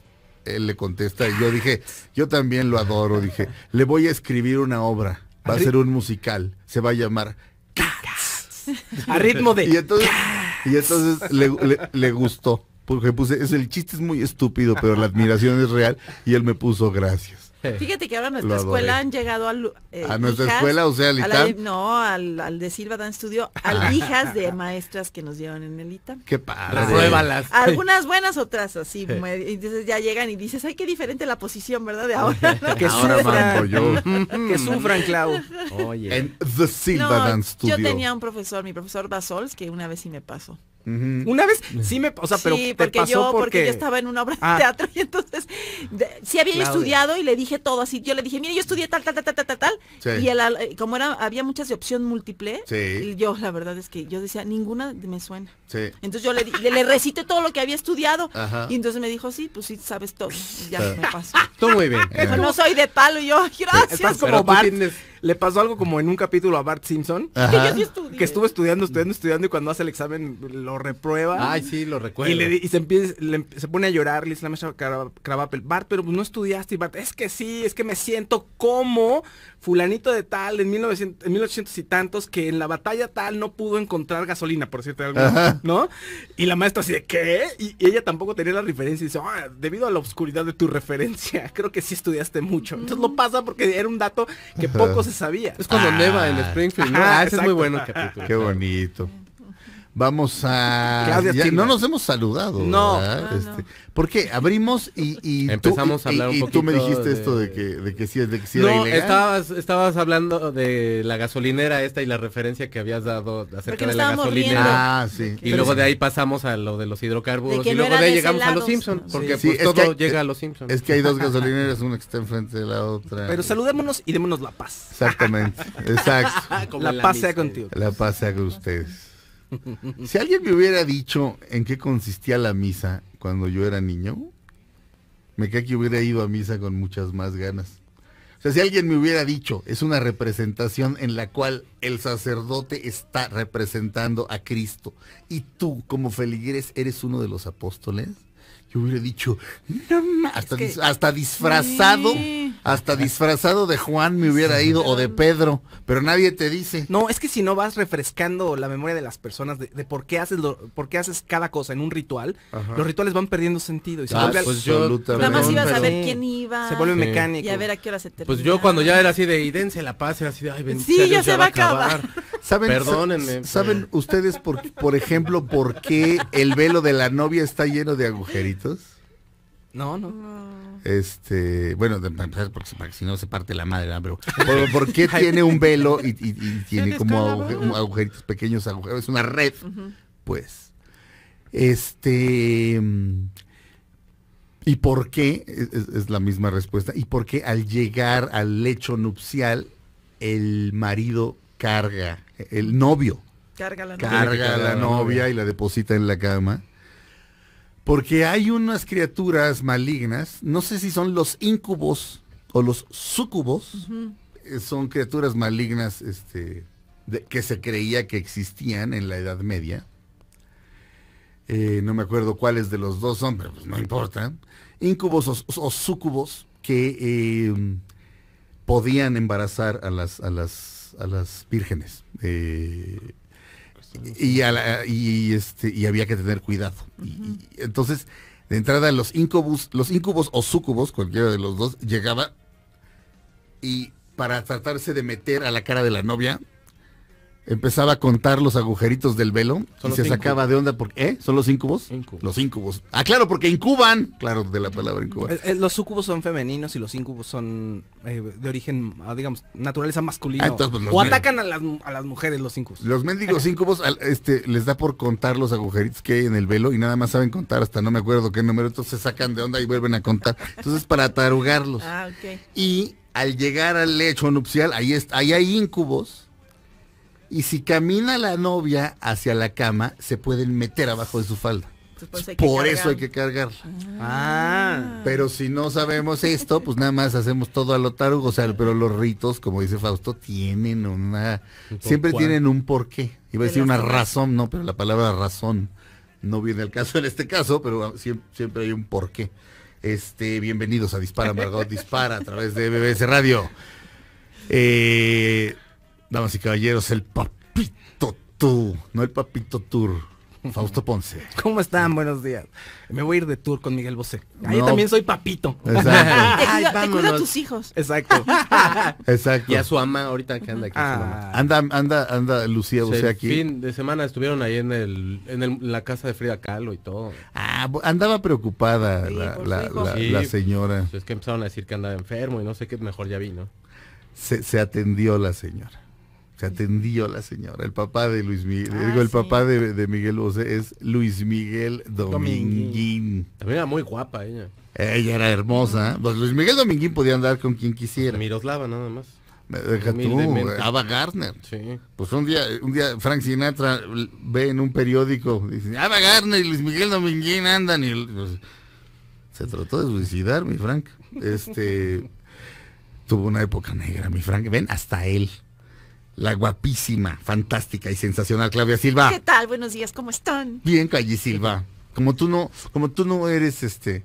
él le contesta, y yo dije, yo también lo adoro, dije, le voy a escribir una obra, va a ser un musical, se va a llamar Cats. A ritmo de... Y entonces, le, gustó, porque puse, es, el chiste es muy estúpido, pero la admiración es real, y él me puso gracias. Fíjate que ahora nuestra escuela han llegado al, eh, a nuestra escuela, o sea, al no, al, al, de Silva Dan Studio, a hijas de maestras que nos llevan en el ITAM. Qué padre. Pruébalas. Algunas buenas, otras así. Entonces ya llegan y dices, ay, qué diferente la posición, ¿verdad? De ahora. que ahora sufran. yo. que sufran, Clau. Oye. En The Silva Dance Studio. Yo tenía un profesor, mi profesor Basols, que una vez sí me pasó. Una vez sí me, o pero porque yo porque... yo estaba en una obra de ah. teatro y entonces sí había estudiado y le dije todo así. Yo le dije, mira yo estudié tal tal tal tal tal tal." Y como era había muchas de opción múltiple, y yo la verdad es que yo decía, "Ninguna me suena." Entonces yo le, le, recité todo lo que había estudiado y entonces me dijo, "Sí, pues sí sabes todo." Y ya ah. me pasó. Todo muy bien. "No soy de palo." Y yo, "Gracias." como Tienes le pasó algo como en un capítulo a Bart Simpson. que estuvo estudiando, estudiando, estudiando y cuando hace el examen lo reprueba. Ay, sí, lo recuerdo. Y, se, empieza, se pone a llorar, le dice la maestra Bart, pero pues no estudiaste. Y Bart, es que sí, es que me siento como fulanito de tal en, 1900, 1800 y tantos que en la batalla tal no pudo encontrar gasolina, por cierto, ¿no? Y la maestra así de, ¿qué? Y, ella tampoco tenía la referencia y dice, ah, debido a la oscuridad de tu referencia, creo que sí estudiaste mucho. Entonces lo pasa porque era un dato que poco se sabía. Es cuando neva en ah. Springfield, ¿no? ah, ese es muy bueno capítulo. Qué bonito. Vamos a. Claudia no nos hemos saludado. Ah, no. este, Porque abrimos y, y empezamos a hablar un poquito. Y tú me dijiste esto de que, de que sí, de que era ilegal. Estabas, estabas hablando de la gasolinera esta y la referencia que habías dado acerca de la gasolinera. Ah, sí. Y luego de ahí pasamos a lo de los hidrocarburos. y luego de ahí llegamos a los Simpsons. Porque pues todo llega a eh, los Simpsons. Es que hay dos gasolineras, una que está enfrente de la otra. Pero saludémonos y démonos la paz. Exactamente. Exacto. la paz sea contigo. La paz sea con ustedes. Si alguien me hubiera dicho en qué consistía la misa cuando yo era niño, me cae que hubiera ido a misa con muchas más ganas. O sea, si alguien me hubiera dicho, es una representación en la cual el sacerdote está representando a Cristo y tú como feligres eres uno de los apóstoles, hubiera dicho, no, hasta, disfrazado, hasta disfrazado de Juan me hubiera ido o de Pedro, pero nadie te dice. No, es que si no vas refrescando la memoria de las personas de, por qué haces lo, por qué haces cada cosa en un ritual, los rituales van perdiendo sentido y se ah, vuelve yo, pues Nada más iba a saber quién iba. Se vuelve mecánico. Y a ver a qué hora se termina. Pues yo cuando ya era así de y la paz, era así de ay, sí, ya, se va a acabar. ¿Saben, Perdónenme. ¿Saben ustedes por, por ejemplo por qué el velo de la novia está lleno de agujeritos? No, no, Este, bueno, porque, si no se parte la madre, pero ¿por, qué tiene un velo y, tiene como agujeritos pequeños, agujeros? Es una red, pues. Este, ¿y por qué? Es, la misma respuesta. ¿Y por qué al llegar al lecho nupcial el marido carga, el novio? Carga la, la novia y la deposita en la cama? Porque hay unas criaturas malignas, no sé si son los incubos o los sucubos, eh, son criaturas malignas este, que se creía que existían en la Edad Media. Eh, no me acuerdo cuáles de los dos son, pero pues, no importa. Incubos o, súcubos sucubos que em, podían embarazar a las, a las, vírgenes. Eh, y, a y, este, y había que tener cuidado. y, entonces, de entrada, los incubus, los incubos o sucubos, cualquiera de los dos, llegaba y para tratarse de meter a la cara de la novia, empezaba a contar los agujeritos del velo y se sacaba de onda porque ¿eh? son los incubos? Los incubos. Ah, claro, porque incuban, claro, de la palabra incubar. Eh, eh, los sucubos son femeninos y los incubos son eh, de origen, ah, digamos, naturaleza masculina. Ah, pues, o atacan a las, mujeres los incubos. Los mendigos incubos este les da por contar los agujeritos que hay en el velo y nada más saben contar hasta no me acuerdo qué número, entonces se sacan de onda y vuelven a contar. Entonces para atarugarlos Ah, ok Y al llegar al lecho nupcial, ahí está ahí hay incubos y si camina la novia hacia la cama, se pueden meter abajo de su falda. Pues por eso hay que cargar. Ah. Ah. Pero si no sabemos esto, pues nada más hacemos todo a lo O sea, pero los ritos, como dice Fausto, tienen una. Siempre tienen un porqué. Iba a decir una razón, no, pero la palabra razón no viene al caso en este caso, pero siempre, hay un porqué. Este, bienvenidos a Dispara, Margot Dispara a través de BBS Radio. Eh, Damas y caballeros, el papito tú, no el papito tour. Fausto Ponce. ¿Cómo están? Buenos días. Me voy a ir de tour con Miguel Bosé. Ahí también soy papito. Exacto. a tus hijos. Exacto. Exacto. Y a su ama ahorita que anda aquí. Ah. Anda, anda, anda Lucía Bosé aquí aquí. fin de semana estuvieron ahí en el, en la casa de Frida Kahlo y todo. Ah, andaba preocupada la, señora. es que empezaron a decir que andaba enfermo y no sé qué, mejor ya vino. Se, se atendió la señora. Se atendió la señora. El papá de Luis Miguel, eh, ah, el papá de, Miguel Bosé es Luis Miguel Dominguín. También era muy guapa ella. Ella era hermosa. ¿eh? Pues Luis Miguel Dominguín podía andar con quien quisiera. Miroslava nada más. Deja tú, Ava Garner. Sí. Pues un día, un día Frank Sinatra ve en un periódico, dice, Ava Garner, y Luis Miguel Dominguín andan pues, se trató de suicidar, mi Frank. Este tuvo una época negra, mi Frank. Ven, hasta él la guapísima, fantástica y sensacional Claudia Silva. ¿Qué tal? Buenos días, ¿cómo están? Bien, Calle Silva. Como tú no, como tú no eres este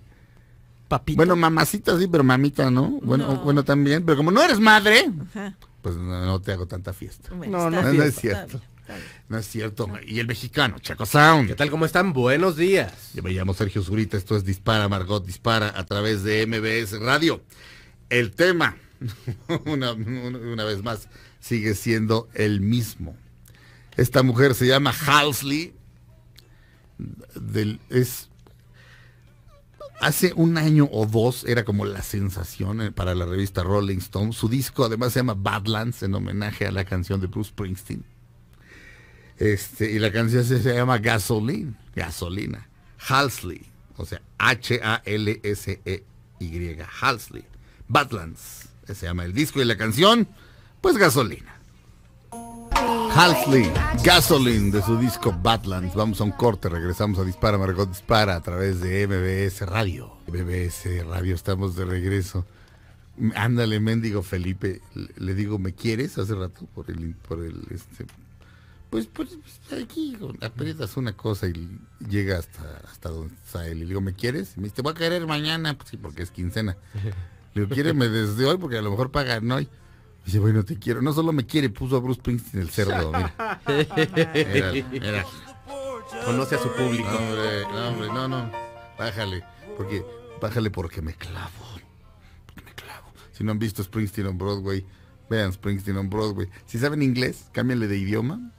Papito. Bueno, mamacita sí, pero mamita no. Bueno, bueno también, pero como no eres madre, pues no, te hago tanta fiesta. no, no, no, es cierto. No es cierto. Y el mexicano, Chaco Sound. ¿Qué tal? ¿Cómo están? Buenos días. Yo me llamo Sergio Zurita, esto es Dispara, Margot Dispara a través de MBS Radio. El tema, una, una vez más, sigue siendo el mismo. Esta mujer se llama Halsley. es, hace un año o dos era como la sensación eh, para la revista Rolling Stone. Su disco además se llama Badlands en homenaje a la canción de Bruce Springsteen. Este, y la canción se llama Gasoline, gasolina. Halsley, o sea, H-A-L-S-E-Y, Halsley. Badlands, se llama el disco y la canción. Pues gasolina. Halsley, Gasoline de su disco Badlands. Vamos a un corte, regresamos a Dispara, Margot Dispara a través de MBS Radio. MBS Radio, estamos de regreso. Ándale, mendigo Felipe, le digo, ¿me quieres? Hace rato por el, por el, este, pues, pues, pues aquí aprietas una cosa y llega hasta, hasta donde está él. Y le digo, ¿me quieres? Y me dice, te voy a querer mañana, pues sí, porque es quincena. Le digo, Me desde hoy porque a lo mejor pagan hoy. Dice, bueno, te quiero. No solo me quiere, puso a Bruce Springsteen el cerdo. Conoce a su público. No, no, Bájale. Porque, bájale porque me clavo. me clavo. Si no han visto Springsteen on Broadway, vean Springsteen on Broadway. Si saben inglés, cámbiale de idioma,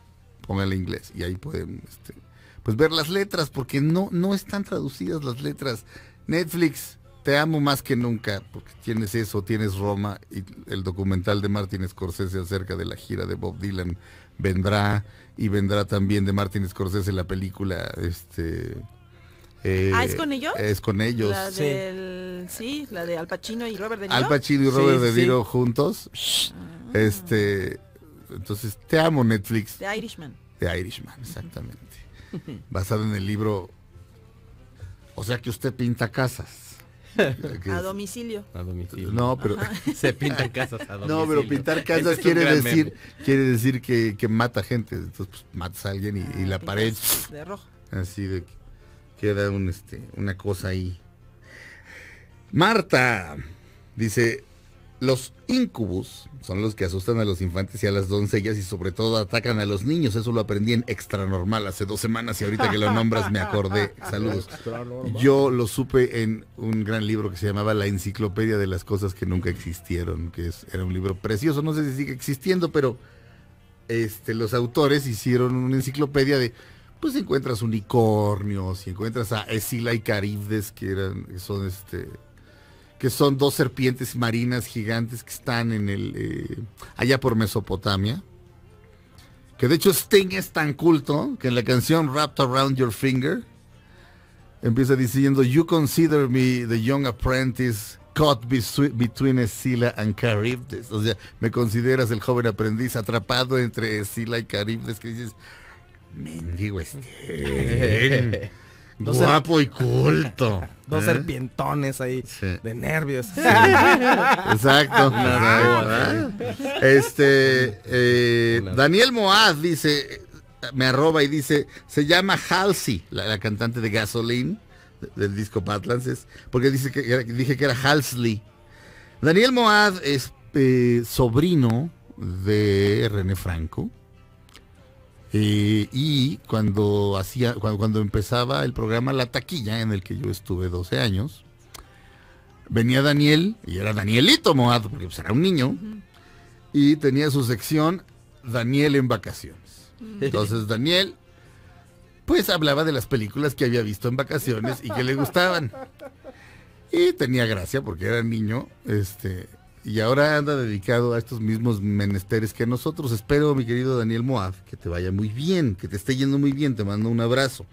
Póngale inglés. Y ahí pueden, este, pues ver las letras, porque no, no están traducidas las letras. Netflix, te amo más que nunca, porque tienes eso, tienes Roma, y el documental de Martin Scorsese acerca de la gira de Bob Dylan vendrá, y vendrá también de Martin Scorsese la película, este... Eh, ah, es con ellos? Es con ellos. sí. la de Al Pacino y Robert De Niro. Al Pacino y Robert De Niro juntos. Ah. Este, entonces, te amo Netflix. The Irishman. The Irishman, exactamente. Basado en el libro, o sea que usted pinta casas a domicilio. A domicilio. No, pero se pintan casas a domicilio. No, pero pintar casas quiere decir, quiere decir que, que mata gente. Entonces pues, matas a alguien y, ah, la pared de rojo. Así de queda este una cosa ahí. Marta dice, los incubus son los que asustan a los infantes y a las doncellas y sobre todo atacan a los niños. Eso lo aprendí en Extra Normal hace dos semanas y ahorita que lo nombras me acordé. Saludos. Yo lo supe en un gran libro que se llamaba La Enciclopedia de las Cosas que Nunca Existieron, que era un libro precioso. No sé si sigue existiendo, pero este, los autores hicieron una enciclopedia de pues encuentras unicornios y encuentras a Escila y Caribdes que eran que son este que son dos serpientes marinas gigantes que están en el eh, allá por Mesopotamia. Que de hecho Sting es tan culto que en la canción Wrapped Around Your Finger empieza diciendo You consider me the young apprentice caught between Escila and Charybdis. O sea, me consideras el joven aprendiz atrapado entre Escila y Caribdes que dices, mendigo Sting, este". guapo y culto dos ¿Eh? serpientones ahí de nervios. Exacto. Ah, este eh, Daniel Moad dice, me arroba y dice, se llama Halsey, la, cantante de Gasoline del disco Badlands, porque dice que dije que era Halsley. Daniel Moad es eh, sobrino de René Franco. Eh, y cuando, hacía, cuando, cuando, empezaba el programa La Taquilla, en el que yo estuve 12 años, venía Daniel, y era Danielito moado porque pues, era un niño, y tenía su sección Daniel en vacaciones. Mm. Entonces Daniel, pues hablaba de las películas que había visto en vacaciones y que le gustaban. Y tenía gracia porque era niño, este, y ahora anda dedicado a estos mismos menesteres que nosotros. Espero, mi querido Daniel Moab, que te vaya muy bien, que te esté yendo muy bien. Te mando un abrazo.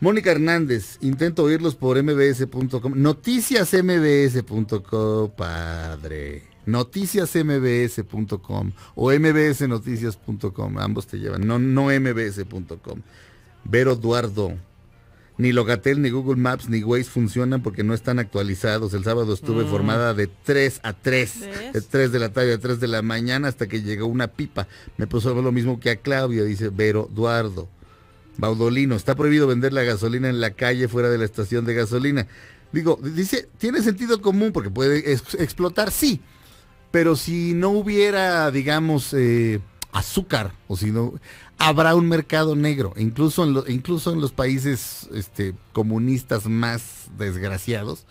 Mónica Hernández, intento oírlos por mbs.com. Noticias mbs.com, padre. Noticias mbs.com o mbsnoticias.com. Ambos te llevan, no, no mbs.com. Vero Eduardo, ni Logatel, ni Google Maps, ni Waze funcionan porque no están actualizados. El sábado estuve mm. formada de 3 a 3, de 3 de la tarde a 3 de la mañana hasta que llegó una pipa. Me puso lo mismo que a Claudia, dice Vero Duardo. Baudolino, está prohibido vender la gasolina en la calle fuera de la estación de gasolina. Digo, dice, tiene sentido común porque puede explotar, sí, pero si no hubiera, digamos, eh, azúcar o si no habrá un mercado negro incluso en incluso en los países este, comunistas más desgraciados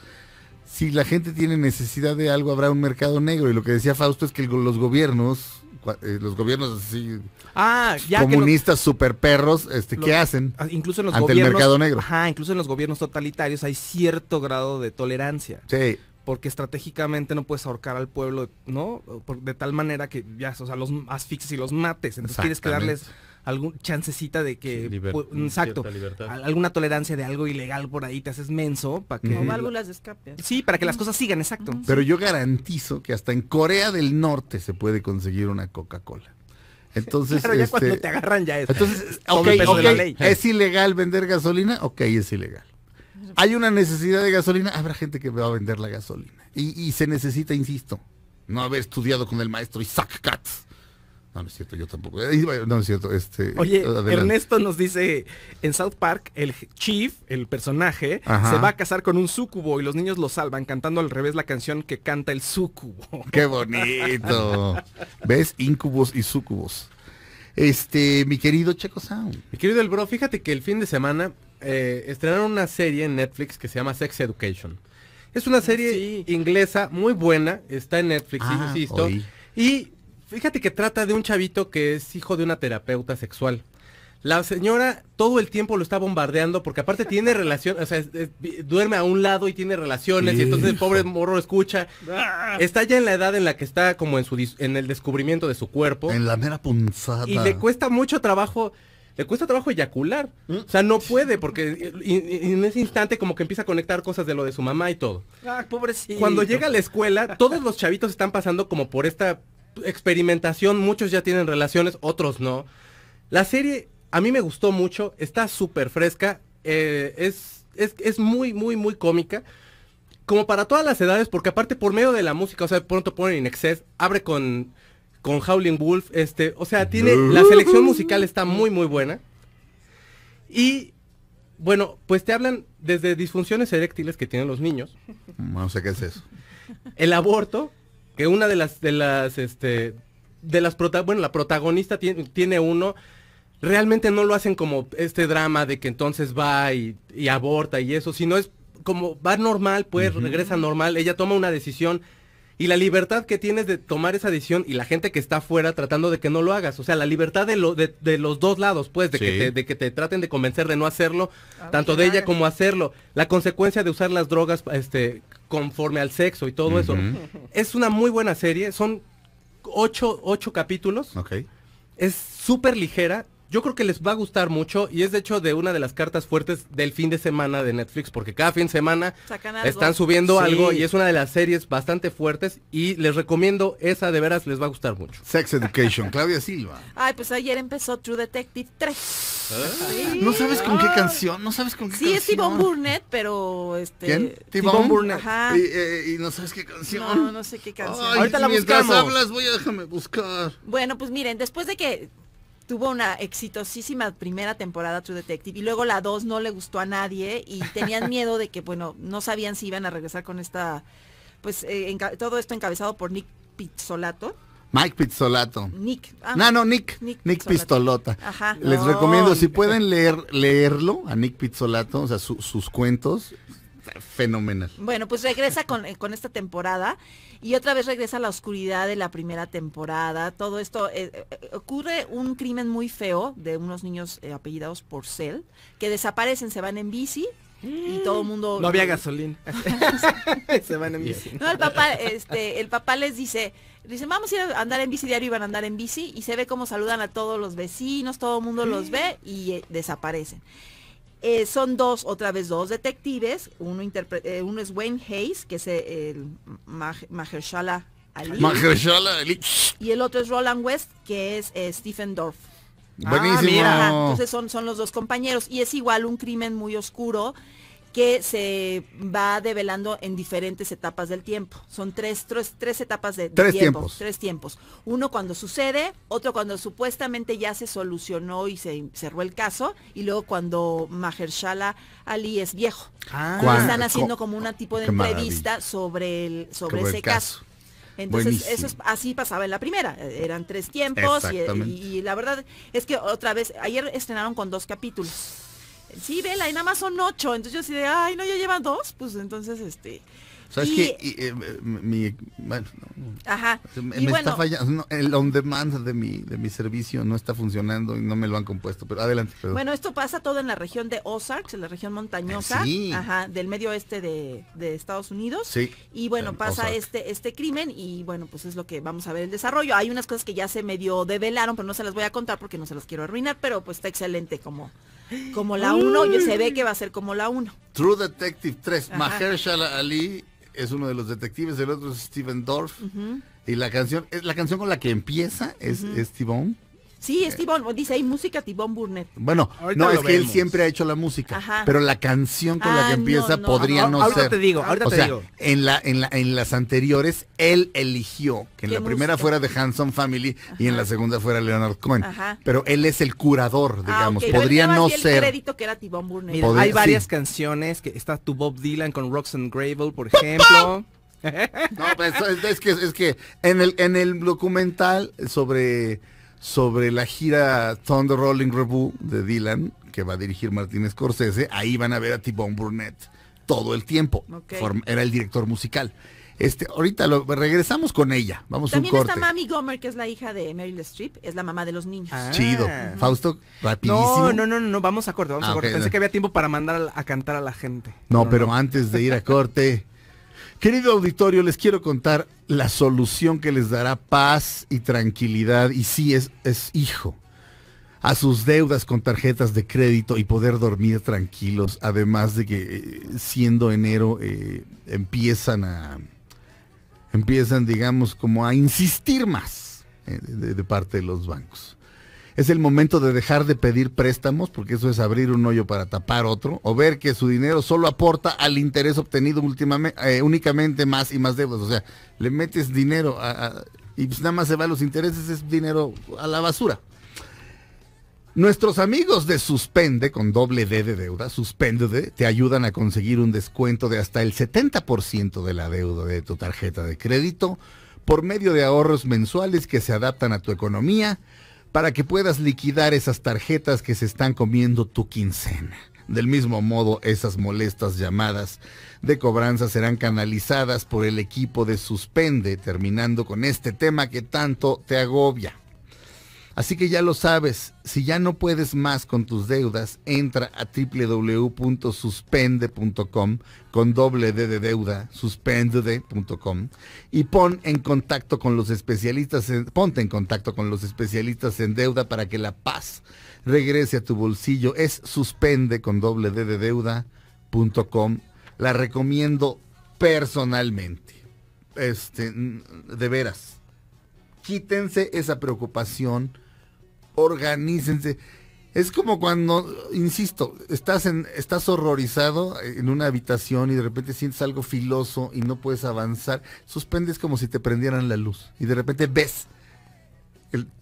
si la gente tiene necesidad de algo habrá un mercado negro y lo que decía Fausto es que los gobiernos eh, los gobiernos así ah, comunistas super perros este qué hacen ah, incluso en los ante el mercado negro ajá, incluso en los gobiernos totalitarios hay cierto grado de tolerancia sí porque estratégicamente no puedes ahorcar al pueblo, ¿no? De tal manera que ya, o sea, los asfixies y los mates. Entonces quieres que darles algún chancecita de que mm, exacto alguna tolerancia de algo ilegal por ahí te haces menso para que válvulas escape sí para que las cosas sigan exacto pero yo garantizo que hasta en Corea del Norte se puede conseguir una Coca Cola entonces, claro, ya este, cuando te agarran ya es. Entonces, ¿es ilegal vender gasolina? Ok, es ilegal hay una necesidad de gasolina, habrá gente que va a vender la gasolina. Y, se necesita, insisto, no haber estudiado con el maestro Isaac Katz. No, no es cierto, yo tampoco. Eh, no es cierto. Este, Oye, Ernesto nos dice, en South Park, el chief, el personaje, se va a casar con un sucubo y los niños lo salvan cantando al revés la canción que canta el sucubo. ¡Qué bonito! ¿Ves? Incubos y sucubos. Este, mi querido Checo Sound. Mi querido El Bro, fíjate que el fin de semana eh, estrenaron una serie en Netflix que se llama Sex Education. Es una ah, serie inglesa muy buena, está en Netflix, ah, insisto. Y fíjate que trata de un chavito que es hijo de una terapeuta sexual. La señora todo el tiempo lo está bombardeando porque aparte tiene relación, duerme a un lado y tiene relaciones y entonces el pobre morro escucha. Ah. Está ya en la edad en la que está como en su en el descubrimiento de su cuerpo. En la mera punzada. Y le cuesta mucho trabajo le cuesta trabajo eyacular. Mm. O sea, no puede porque en ese instante como que empieza a conectar cosas de lo de su mamá y todo. Ah, pobrecito. Cuando llega a la escuela, todos los chavitos están pasando como por esta experimentación, muchos ya tienen relaciones, otros no. La serie a mí me gustó mucho, está súper fresca, eh, es, es, muy, muy, muy cómica como para todas las edades, porque aparte por medio de la música, o sea, pronto ponen In Excess, abre con con Howling Wolf, este, o sea, tiene, la selección musical está muy, muy buena. Y bueno, pues te hablan desde disfunciones eréctiles que tienen los niños. No sé qué es eso. El aborto, que una de las, de las, este, de las, bueno, la protagonista tiene, tiene, uno, realmente no lo hacen como este drama de que entonces va y, aborta y eso, sino es como va normal, pues regresa normal, ella toma una decisión y la libertad que tienes de tomar esa decisión y la gente que está afuera tratando de que no lo hagas. O sea, la libertad de, de, los dos lados, pues, de, que te, traten de convencer de no hacerlo, ah, tanto de ella como hacerlo. La consecuencia de usar las drogas este, conforme al sexo y todo eso. Es una muy buena serie, son ocho, capítulos. Es súper ligera, yo creo que les va a gustar mucho y es de hecho de una de las cartas fuertes del fin de semana de Netflix, porque cada fin de semana están subiendo algo y es una de las series bastante fuertes y les recomiendo esa de veras, les va a gustar mucho. Sex Education, Claudia Silva. Ay, pues ayer empezó True Detective 3. Ah. No sabes con qué canción, no sabes con qué canción. Sí, es Tibon Burnett, pero este. ¿Quién? Burnett. Ajá. Eh, y, no sabes qué canción. No, no sé qué canción. Ay, Ahorita la mientras hablas, voy a déjame buscar. Bueno, pues miren, después de que tuvo una exitosísima primera temporada True Detective y luego la 2 no le gustó a nadie y tenían miedo de que, bueno, no sabían si iban a regresar con esta, pues eh, todo esto encabezado por Nick Pizzolato. Mike Pizzolato. Nick. Ah, no, no, Nick. Nick, Pistolota. Les recomiendo, si pueden leer, leerlo a Nick Pizzolato, o sea, sus cuentos, fenomenal. Bueno, pues regresa eh, con, esta temporada y otra vez regresa a la oscuridad de la primera temporada. Todo esto eh, eh, ocurre un crimen muy feo de unos niños apellidados por Cell, que desaparecen, se van en bici y todo el mundo no había gasolina se van en bici no el papá este el papá les dice dicen vamos a ir a andar en bici diario y van a andar en bici y se ve cómo saludan a todos los vecinos todo el mundo los ve y desaparecen eh, son dos, otra vez dos detectives. Uno, eh, uno es Wayne Hayes, que es eh, el Mahershala Ali. Mahershala Ali. Y el otro es Roland West, que es Stephen Dorff. Ah, Entonces son, son los dos compañeros. Y es igual un crimen muy oscuro que se va develando en diferentes etapas del tiempo. Son tres, tres, tres etapas de, tiempo, Tres tiempos. Uno cuando sucede, otro cuando supuestamente ya se solucionó y se cerró el caso, y luego cuando Shala Ali es viejo. Ah, están haciendo como una tipo de entrevista sobre el, sobre, ese caso. Entonces, eso así pasaba en la primera. Eh, eran tres tiempos y la verdad es que otra vez, ayer estrenaron con dos capítulos sí, vela, y nada más son ocho. Entonces yo así de, ay, no, ya lleva dos, pues entonces este... ¿Sabes qué? Eh, mi, bueno, no, Ajá. me, está fallando, el on demand de mi, de mi servicio no está funcionando y no me lo han compuesto, pero adelante. Bueno, esto pasa todo en la región de Ozarks, en la región montañosa, ah, sí. ajá, del medio oeste de, Estados Unidos. Sí. Y bueno, pasa este, este crimen y bueno, pues es lo que vamos a ver el desarrollo. Hay unas cosas que ya se medio develaron, pero no se las voy a contar porque no se las quiero arruinar, pero pues está excelente como como la 1, yo se ve que va a ser como la 1. True Detective 3. Mahershala Ali es uno de los detectives, el otro es Steven Dorff. Y la canción, la canción con la que empieza es, uh Sí, es eh. dice hay música Tibón Burnett. Bueno, no, es que él siempre ha hecho la música, pero la canción con la que ah, empieza podría no, ser. Ahorita te digo, ahorita te digo. En, las anteriores, él eligió que en la primera fuera de Hanson Family y en la segunda fuera Leonard Cohen. Pero él es el curador, ah, digamos. podría no Podría no el ser. crédito que era Tibón Burnett. hay varias canciones, que está tu Bob Dylan con Roxanne Gravel, por ejemplo. no, pues, es, que, es que en el documental sobre sobre la gira Thunder Rolling Revue de Dylan, que va a dirigir Martín Scorsese. Ahí van a ver a Tibon bone todo el tiempo. Era el director musical. Este, ahorita lo, regresamos con ella. Vamos También está Mami Gomer, que es la hija de Meryl Streep, es la mamá de los niños. Ah. Chido. Fausto, rapidísimo. No, no, no, no, vamos a corte, vamos ah, a corte. Pensé que había tiempo para mandar a, cantar a la gente. No, pero antes de ir a corte, Querido auditorio, les quiero contar la solución que les dará paz y tranquilidad, y sí es, es hijo, a sus deudas con tarjetas de crédito y poder dormir tranquilos, además de que eh, siendo enero eh, empiezan a, empiezan digamos como a insistir más eh, de parte de los bancos. Es el momento de dejar de pedir préstamos, porque eso es abrir un hoyo para tapar otro, o ver que su dinero solo aporta al interés obtenido últimamente, eh, únicamente más y más deudas. O sea, le metes dinero y pues nada más se va los intereses, es dinero a la basura. Nuestros amigos de Suspende, con doble D de deuda, Suspende, te ayudan a conseguir un descuento de hasta el 70% de la deuda de tu tarjeta de crédito por medio de ahorros mensuales que se adaptan a tu economía para que puedas liquidar esas tarjetas que se están comiendo tu quincena. Del mismo modo, esas molestas llamadas de cobranza serán canalizadas por el equipo de Suspende, terminando con este tema que tanto te agobia. Así que ya lo sabes, si ya no puedes más con tus deudas, entra a www.suspende.com con doble D de deuda, suspende.com y pon en contacto con los especialistas, ponte en contacto con los especialistas en deuda para que la paz regrese a tu bolsillo. Es suspende con doble D de deuda.com. La recomiendo personalmente. Este, de veras. Quítense esa preocupación organícense. Es como cuando, insisto, estás, en, estás horrorizado en una habitación y de repente sientes algo filoso y no puedes avanzar. Suspendes como si te prendieran la luz y de repente ves,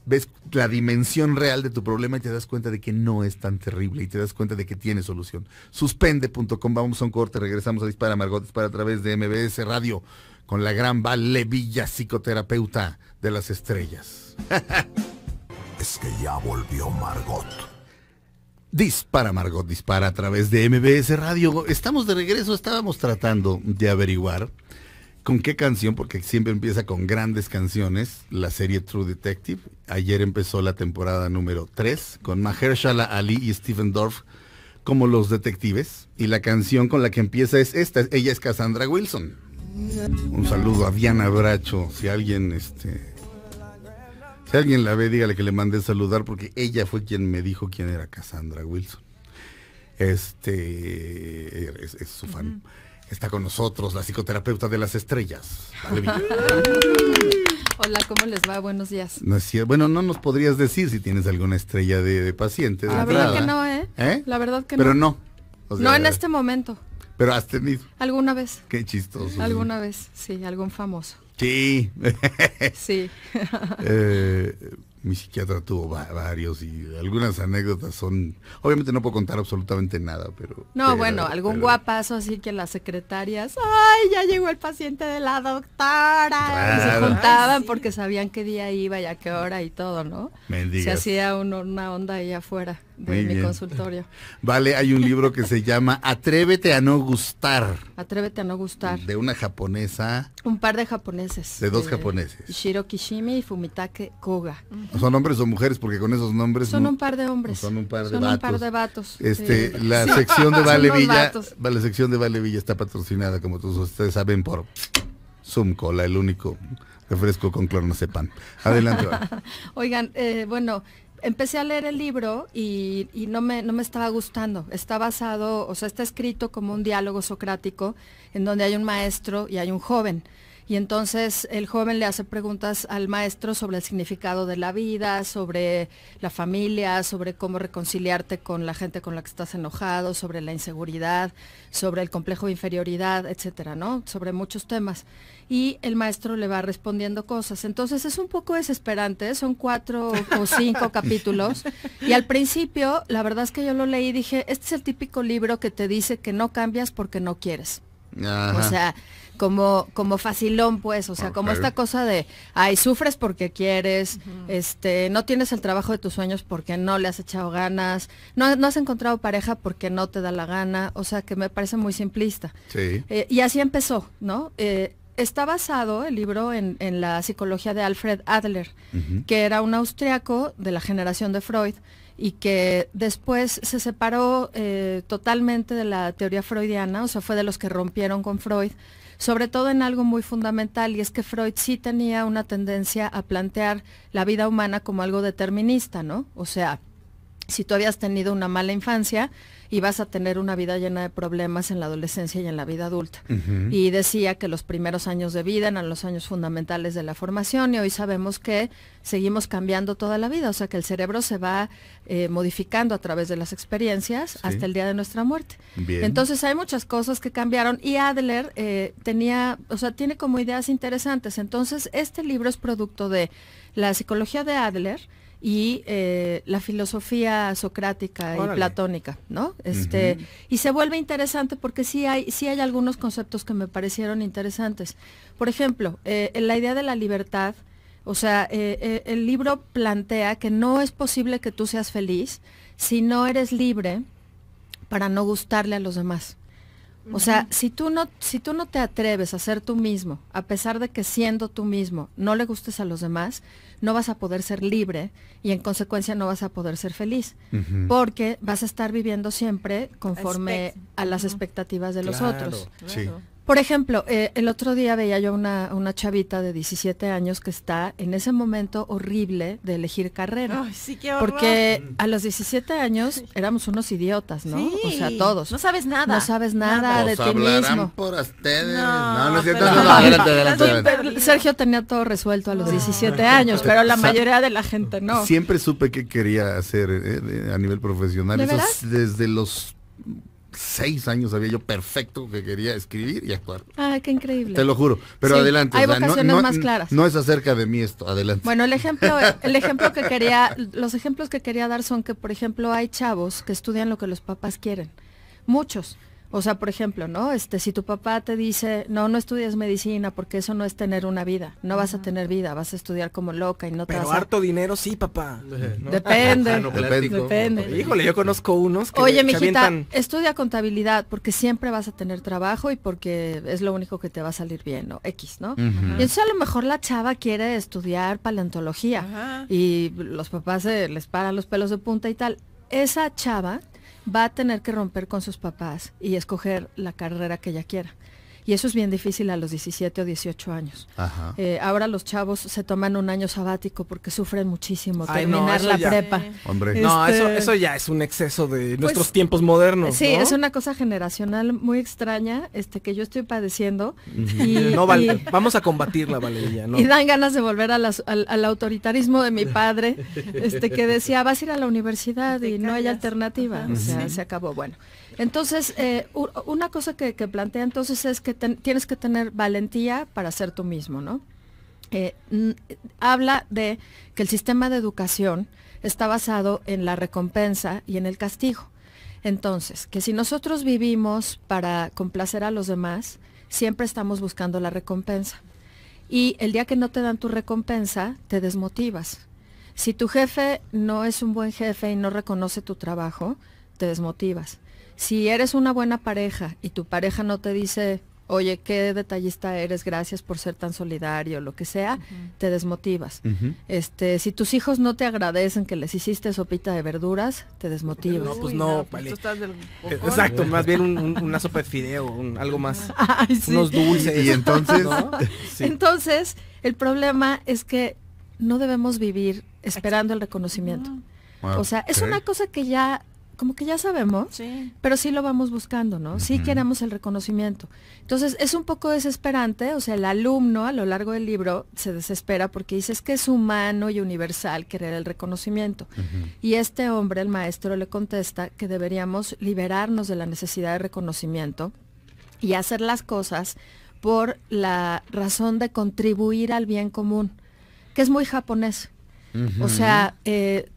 ves la dimensión real de tu problema y te das cuenta de que no es tan terrible y te das cuenta de que tiene solución. Suspende.com, vamos a un corte, regresamos a Dispara Margot, Dispara a través de MBS Radio con la gran Vale psicoterapeuta de las estrellas. es que ya volvió Margot. Dispara Margot, dispara a través de MBS Radio. Estamos de regreso, estábamos tratando de averiguar con qué canción, porque siempre empieza con grandes canciones, la serie True Detective. Ayer empezó la temporada número 3 con Mahershala Ali y Stephen Dorff como los detectives. Y la canción con la que empieza es esta, ella es Cassandra Wilson. Un saludo a Diana Bracho, si alguien este, alguien la ve, dígale que le mandé saludar porque ella fue quien me dijo quién era Cassandra Wilson. Este es, su fan. Está con nosotros la psicoterapeuta de las estrellas. Hola, ¿cómo les va? Buenos días. No es bueno, no nos podrías decir si tienes alguna estrella de, de paciente. la verdad que no, ¿eh? ¿eh? La verdad que Pero no. no, no en este momento. Pero has tenido. ¿Alguna vez? Qué chistoso. Alguna vez, sí, algún famoso. Sí. sí. Eh, mi psiquiatra tuvo varios y algunas anécdotas son... Obviamente no puedo contar absolutamente nada, pero... No, bueno, algún guapazo así que las secretarias, ¡ay, ya llegó el paciente de la doctora! se juntaban porque sabían qué día iba y a qué hora y todo, ¿no? Se hacía una onda ahí afuera de mi consultorio. Vale, hay un libro que se llama Atrévete a no gustar. Atrévete a no gustar. De una japonesa. Un par de japoneses. De dos eh, japoneses. Shiro Kishimi y Fumitake Koga. ¿Son hombres o mujeres? Porque con esos nombres... Son un par de hombres. Son un par de son vatos. Este, la sección de Vale Villa... La sección de Vale Villa está patrocinada, como todos ustedes saben, por Zoom Cola el único refresco con sepan Adelante. Oigan, eh, bueno, empecé a leer el libro y, no, me, no, me, estaba gustando. Está basado, o sea, está escrito como un diálogo socrático en donde hay un maestro y hay un joven. Y entonces el joven le hace preguntas al maestro sobre el significado de la vida, sobre la familia, sobre cómo reconciliarte con la gente con la que estás enojado, sobre la inseguridad, sobre el complejo de inferioridad, etcétera, ¿no? Sobre muchos temas y el maestro le va respondiendo cosas. Entonces es un poco desesperante, son cuatro o cinco capítulos. Y al principio, la verdad es que yo lo leí y dije, este es el típico libro que te dice que no cambias porque no quieres. O sea, como, como facilón, pues, o sea, como esta cosa de, ay, sufres porque quieres, este, no tienes el trabajo de tus sueños porque no le has echado ganas, no, has encontrado pareja porque no te da la gana, o sea, que me parece muy simplista. Sí. Eh, y así empezó, ¿no? Eh, está basado el libro en, la psicología de Alfred Adler, que era un austriaco de la generación de Freud y que después se separó eh, totalmente de la teoría freudiana, o sea, fue de los que rompieron con Freud, sobre todo en algo muy fundamental, y es que Freud sí tenía una tendencia a plantear la vida humana como algo determinista, ¿no? O sea, si tú habías tenido una mala infancia, y vas a tener una vida llena de problemas en la adolescencia y en la vida adulta. Y decía que los primeros años de vida eran los años fundamentales de la formación y hoy sabemos que seguimos cambiando toda la vida, o sea que el cerebro se va eh, modificando a través de las experiencias hasta el día de nuestra muerte. Entonces hay muchas cosas que cambiaron y Adler eh, tenía, o sea, tiene como ideas interesantes. Entonces este libro es producto de la psicología de Adler, y eh, la filosofía socrática y platónica, ¿no? Este, Y se vuelve interesante porque sí hay, sí hay algunos conceptos que me parecieron interesantes. Por ejemplo, eh, la idea de la libertad, o sea, eh, el libro plantea que no es posible que tú seas feliz si no eres libre para no gustarle a los demás. O sea, si tú, no, si tú no te atreves a ser tú mismo, a pesar de que siendo tú mismo no le gustes a los demás, no vas a poder ser libre y en consecuencia no vas a poder ser feliz, porque vas a estar viviendo siempre conforme a las expectativas de los otros. Por ejemplo, eh, el otro día veía yo una, una chavita de 17 años que está en ese momento horrible de elegir carrera. Ay, sí, Porque mm. a los 17 años éramos unos idiotas, ¿no? O sea, todos. No sabes nada. No sabes nada, de ti mismo. por ustedes. No, no, pero... no, no adelante, adelante, Sergio tenía todo resuelto a los 17 años, pero la mayoría de la gente no. Siempre supe que quería hacer eh, a nivel profesional. Eso, desde los seis años había yo perfecto que quería escribir y actuar. Ay, ah, qué increíble. Te lo juro. Pero adelante. Hay vocaciones no, más claras. No es acerca de mí esto, adelante. Bueno, el ejemplo, el ejemplo que quería, los ejemplos que quería dar son que, por ejemplo, hay chavos que estudian lo que los papás quieren. Muchos. O sea, por ejemplo, ¿no? Este, si tu papá te dice, no, no estudies medicina porque eso no es tener una vida, no vas a tener vida, vas a estudiar como loca y no te Pero harto dinero sí, papá. Depende, depende. Híjole, yo conozco unos que Oye, mijita, estudia contabilidad porque siempre vas a tener trabajo y porque es lo único que te va a salir bien, ¿no? X, ¿no? Y entonces a lo mejor la chava quiere estudiar paleontología y los papás se les paran los pelos de punta y tal. Esa chava va a tener que romper con sus papás y escoger la carrera que ella quiera. Y eso es bien difícil a los 17 o 18 años. Eh, ahora los chavos se toman un año sabático porque sufren muchísimo terminar la prepa. No, este, eso, ya es un exceso de pues, nuestros tiempos modernos. Sí, es una cosa generacional muy extraña este, que yo estoy padeciendo. no, vale, vamos a combatirla, Valeria. No. Y dan ganas de volver al, autoritarismo de mi padre, este, que decía, vas a ir a la universidad y no hay alternativa. O sea, se acabó. Bueno. Entonces, eh, una cosa que, plantea entonces es que tienes que tener valentía para ser tú mismo, ¿no? Eh, habla de que el sistema de educación está basado en la recompensa y en el castigo. Entonces, que si nosotros vivimos para complacer a los demás, siempre estamos buscando la recompensa. Y el día que no te dan tu recompensa, te desmotivas. Si tu jefe no es un buen jefe y no reconoce tu trabajo, te desmotivas si eres una buena pareja y tu pareja no te dice, oye, qué detallista eres, gracias por ser tan solidario, lo que sea, te desmotivas. Este, si tus hijos no te agradecen que les hiciste sopita de verduras, te desmotivas. No, pues no, eh, Exacto, más bien una sopa de fideo, algo más. Unos dulces. Y entonces. Entonces, el problema es que no debemos vivir esperando el reconocimiento. Ah, o sea, es una cosa que ya como que ya sabemos, pero sí lo vamos buscando, ¿no? Sí queremos el reconocimiento. Entonces, es un poco desesperante, o sea, el alumno a lo largo del libro se desespera porque dice, es que es humano y universal querer el reconocimiento. Y este hombre, el maestro, le contesta que deberíamos liberarnos de la necesidad de reconocimiento y hacer las cosas por la razón de contribuir al bien común, que es muy japonés. O sea, eh,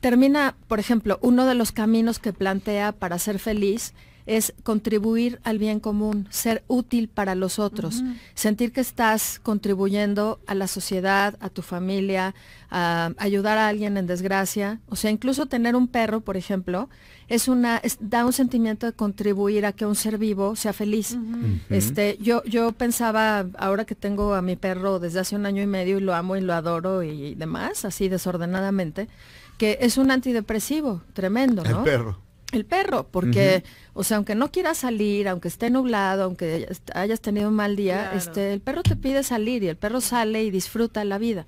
termina, por ejemplo, uno de los caminos que plantea para ser feliz es contribuir al bien común, ser útil para los otros, sentir que estás contribuyendo a la sociedad, a tu familia, a ayudar a alguien en desgracia, o sea, incluso tener un perro, por ejemplo, es una da un sentimiento de contribuir a que un ser vivo sea feliz. Este, yo yo pensaba ahora que tengo a mi perro desde hace un año y medio y lo amo y lo adoro y demás, así desordenadamente que es un antidepresivo tremendo, ¿no? El perro. El perro, porque, o sea, aunque no quieras salir, aunque esté nublado, aunque hayas tenido un mal día, este, el perro te pide salir y el perro sale y disfruta la vida.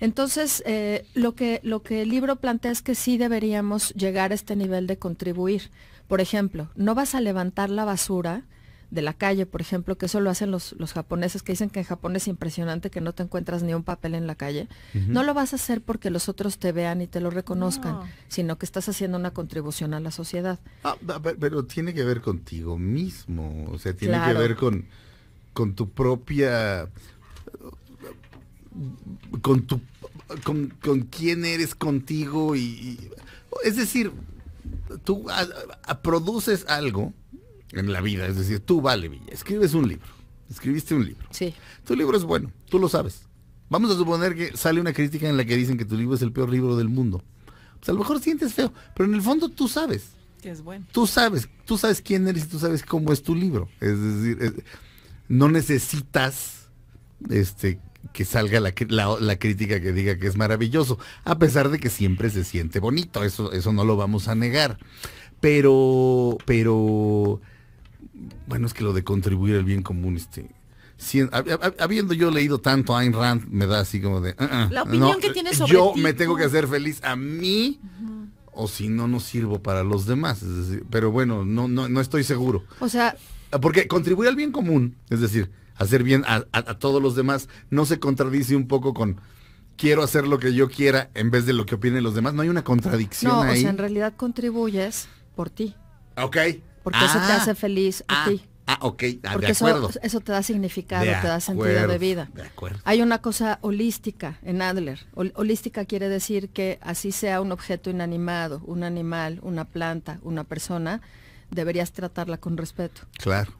Entonces, eh, lo, que, lo que el libro plantea es que sí deberíamos llegar a este nivel de contribuir. Por ejemplo, no vas a levantar la basura de la calle, por ejemplo, que eso lo hacen los, los, japoneses, que dicen que en Japón es impresionante que no te encuentras ni un papel en la calle, no lo vas a hacer porque los otros te vean y te lo reconozcan, sino que estás haciendo una contribución a la sociedad. Ah, pero tiene que ver contigo mismo, o sea, tiene que ver con, con tu propia... con tu... con, quién eres contigo y, es decir, tú produces algo en la vida. Es decir, tú, vale, Villa, escribes un libro. Escribiste un libro. Sí. Tu libro es bueno, tú lo sabes. Vamos a suponer que sale una crítica en la que dicen que tu libro es el peor libro del mundo. Pues a lo mejor sientes feo, pero en el fondo tú sabes. Que es bueno. Tú sabes, tú sabes quién eres y tú sabes cómo es tu libro. Es decir, no necesitas este, que salga la, la, crítica que diga que es maravilloso, a pesar de que siempre se siente bonito, eso, eso no lo vamos a negar. Pero, pero bueno, es que lo de contribuir al bien común, este, habiendo yo leído tanto Ayn Rand, me da así como de... Uh-uh, la opinión que tiene sobre Yo me tengo que hacer feliz a mí. O si no, no sirvo para los demás. pero bueno, no, no, no estoy seguro. O sea... Porque contribuir al bien común, es decir, hacer bien a, todos los demás, no se contradice un poco con quiero hacer lo que yo quiera en vez de lo que opinen los demás. No hay una contradicción. No, o sea, en realidad contribuyes por ti. Ok, porque eso te ah. hace feliz a ah. ti. Ah, ok, ah, porque Eso, te da significado, te da sentido de vida. Hay una cosa holística en Adler. holística quiere decir que así sea un objeto inanimado, un animal, una planta, una persona, deberías tratarla con respeto. Claro.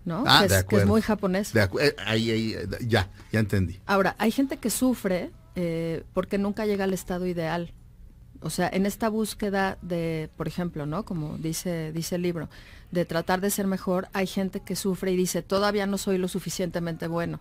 que, es, muy japonés. ahí, ahí, ya, ya entendí. Ahora, hay gente que sufre eh, porque nunca llega al estado ideal. O sea, en esta búsqueda de, por ejemplo, ¿no? Como dice, dice el libro, de tratar de ser mejor, hay gente que sufre y dice, todavía no soy lo suficientemente bueno.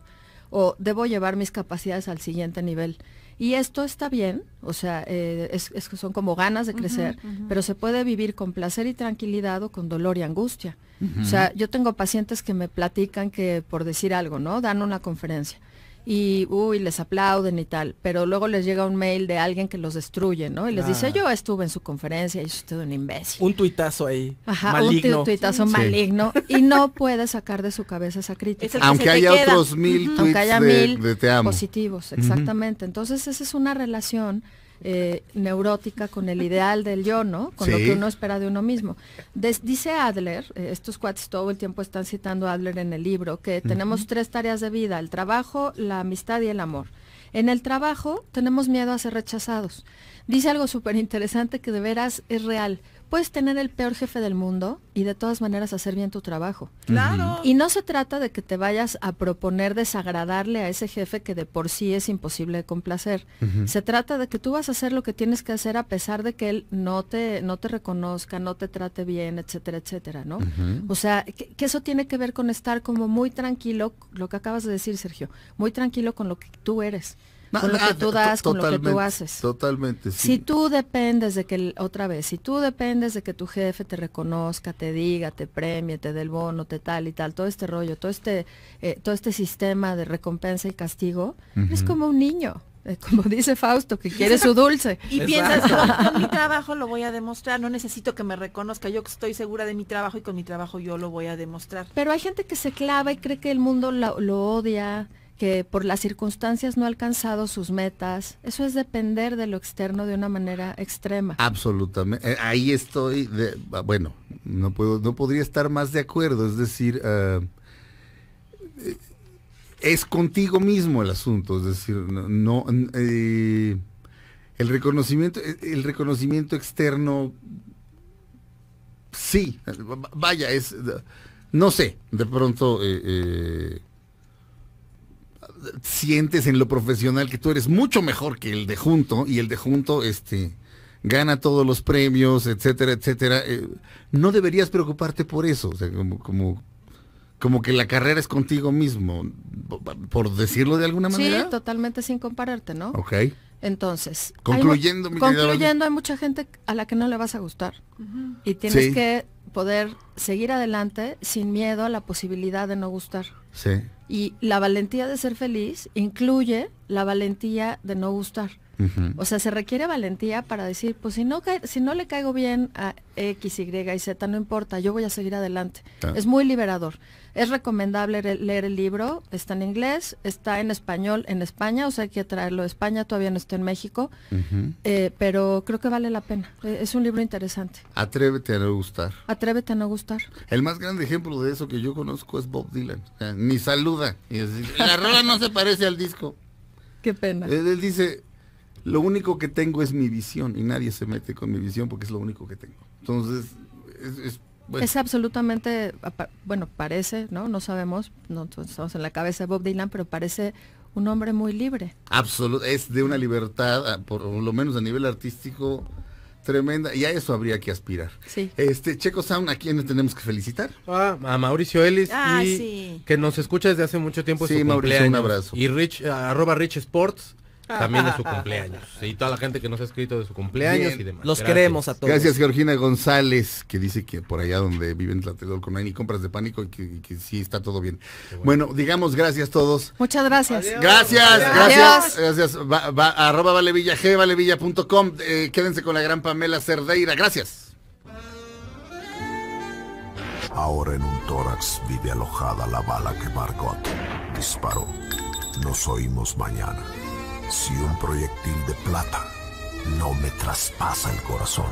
O debo llevar mis capacidades al siguiente nivel. Y esto está bien, o sea, eh, son como ganas de crecer, pero se puede vivir con placer y tranquilidad o con dolor y angustia. O sea, yo tengo pacientes que me platican que, por decir algo, ¿no? Dan una conferencia y uy, les aplauden y tal, pero luego les llega un mail de alguien que los destruye, ¿no? Y les dice, ah. yo estuve en su conferencia y es estuve un imbécil. Un tuitazo ahí. Ajá, un tuitazo maligno y no puede sacar de su cabeza esa crítica. Aunque haya otros mil de, mil positivos, exactamente. Entonces esa es una relación eh, neurótica con el ideal del yo, ¿no? Con lo que uno espera de uno mismo. dice Adler, eh, estos cuates todo el tiempo están citando a Adler en el libro, que tenemos tres tareas de vida, el trabajo, la amistad y el amor. En el trabajo tenemos miedo a ser rechazados. Dice algo súper interesante que de veras es real puedes tener el peor jefe del mundo y de todas maneras hacer bien tu trabajo. Claro. Y no se trata de que te vayas a proponer desagradarle a ese jefe que de por sí es imposible de complacer. Se trata de que tú vas a hacer lo que tienes que hacer a pesar de que él no te, no te reconozca, no te trate bien, etcétera, etcétera, ¿no? O sea, que, eso tiene que ver con estar como muy tranquilo, lo que acabas de decir, Sergio, muy tranquilo con lo que tú eres con lo que ah, tú das, con lo que tú haces. Totalmente. Sí. Si tú dependes de que, otra vez, si tú dependes de que tu jefe te reconozca, te diga, te premie, te dé el bono, te tal y tal, todo este rollo, todo este, eh, todo este sistema de recompensa y castigo, es como un niño eh, como dice Fausto, que quiere su dulce. y piensas, con mi trabajo lo voy a demostrar, no necesito que me reconozca, yo estoy segura de mi trabajo y con mi trabajo yo lo voy a demostrar. Pero hay gente que se clava y cree que el mundo lo odia, que por las circunstancias no ha alcanzado sus metas. Eso es depender de lo externo de una manera extrema. Absolutamente. Eh, ahí estoy, de, ah, bueno, no, puedo, podría estar más de acuerdo. Es decir, ah, eh, es contigo mismo el asunto. Es decir, eh, el reconocimiento, el reconocimiento externo, sí, vaya, es, no sé, de pronto sientes en lo profesional que tú eres mucho mejor que el de junto y el de junto este gana todos los premios, etcétera, etcétera, eh, no deberías preocuparte por eso, como, como, como que la carrera es contigo mismo, por decirlo de alguna manera. Sí, totalmente sin compararte, ¿no? Ok. Entonces, concluyendo, hay, concluyendo, hay mucha gente a la que no le vas a gustar y tienes que poder seguir adelante sin miedo a la posibilidad de no gustar. Sí. Y la valentía de ser feliz incluye la valentía de no gustar. O sea, se requiere valentía para decir, pues si no, si no le caigo bien a X, Y y Z, no importa, yo voy a seguir adelante. Es muy liberador. Es recomendable leer el libro, está en inglés, está en español en España, o sea hay que traerlo a España, todavía no está en México, eh, pero creo que vale la pena. E-, es un libro interesante. Atrévete a no gustar. Atrévete a no gustar. El más grande ejemplo de eso que yo conozco es Bob Dylan. ni saluda. Y la rola no se parece al disco. Qué pena. Él, dice, lo único que tengo es mi visión y nadie se mete con mi visión porque es lo único que tengo. Entonces, es es absolutamente, bueno, parece, ¿no? No sabemos, no estamos en la cabeza de Bob Dylan, pero parece un hombre muy libre. Absoluto, es de una libertad, ah, por lo menos a nivel artístico, tremenda, y a eso habría que aspirar. Sí. Este, Checo Sound, ¿a quién tenemos que felicitar? Ah, a Mauricio Ellis, ah, y que nos escucha desde hace mucho tiempo. Sí, Mauricio, un abrazo. Y Rich, arroba Rich Sports también de su cumpleaños. Y toda la gente que nos ha escrito de su cumpleaños y demás. Los queremos a todos. Gracias, Georgina González, que dice que por allá donde viven Tlatelolco no hay ni compras de pánico y que, sí está todo bien. Bueno. digamos gracias a todos. Muchas gracias. Gracias, gracias, gracias. arroba valevilla, eh, quédense con la gran Pamela Cerdeira. Gracias. Ahora en un tórax vive alojada la bala que Margot disparó. Nos oímos mañana si un proyectil de plata no me traspasa el corazón.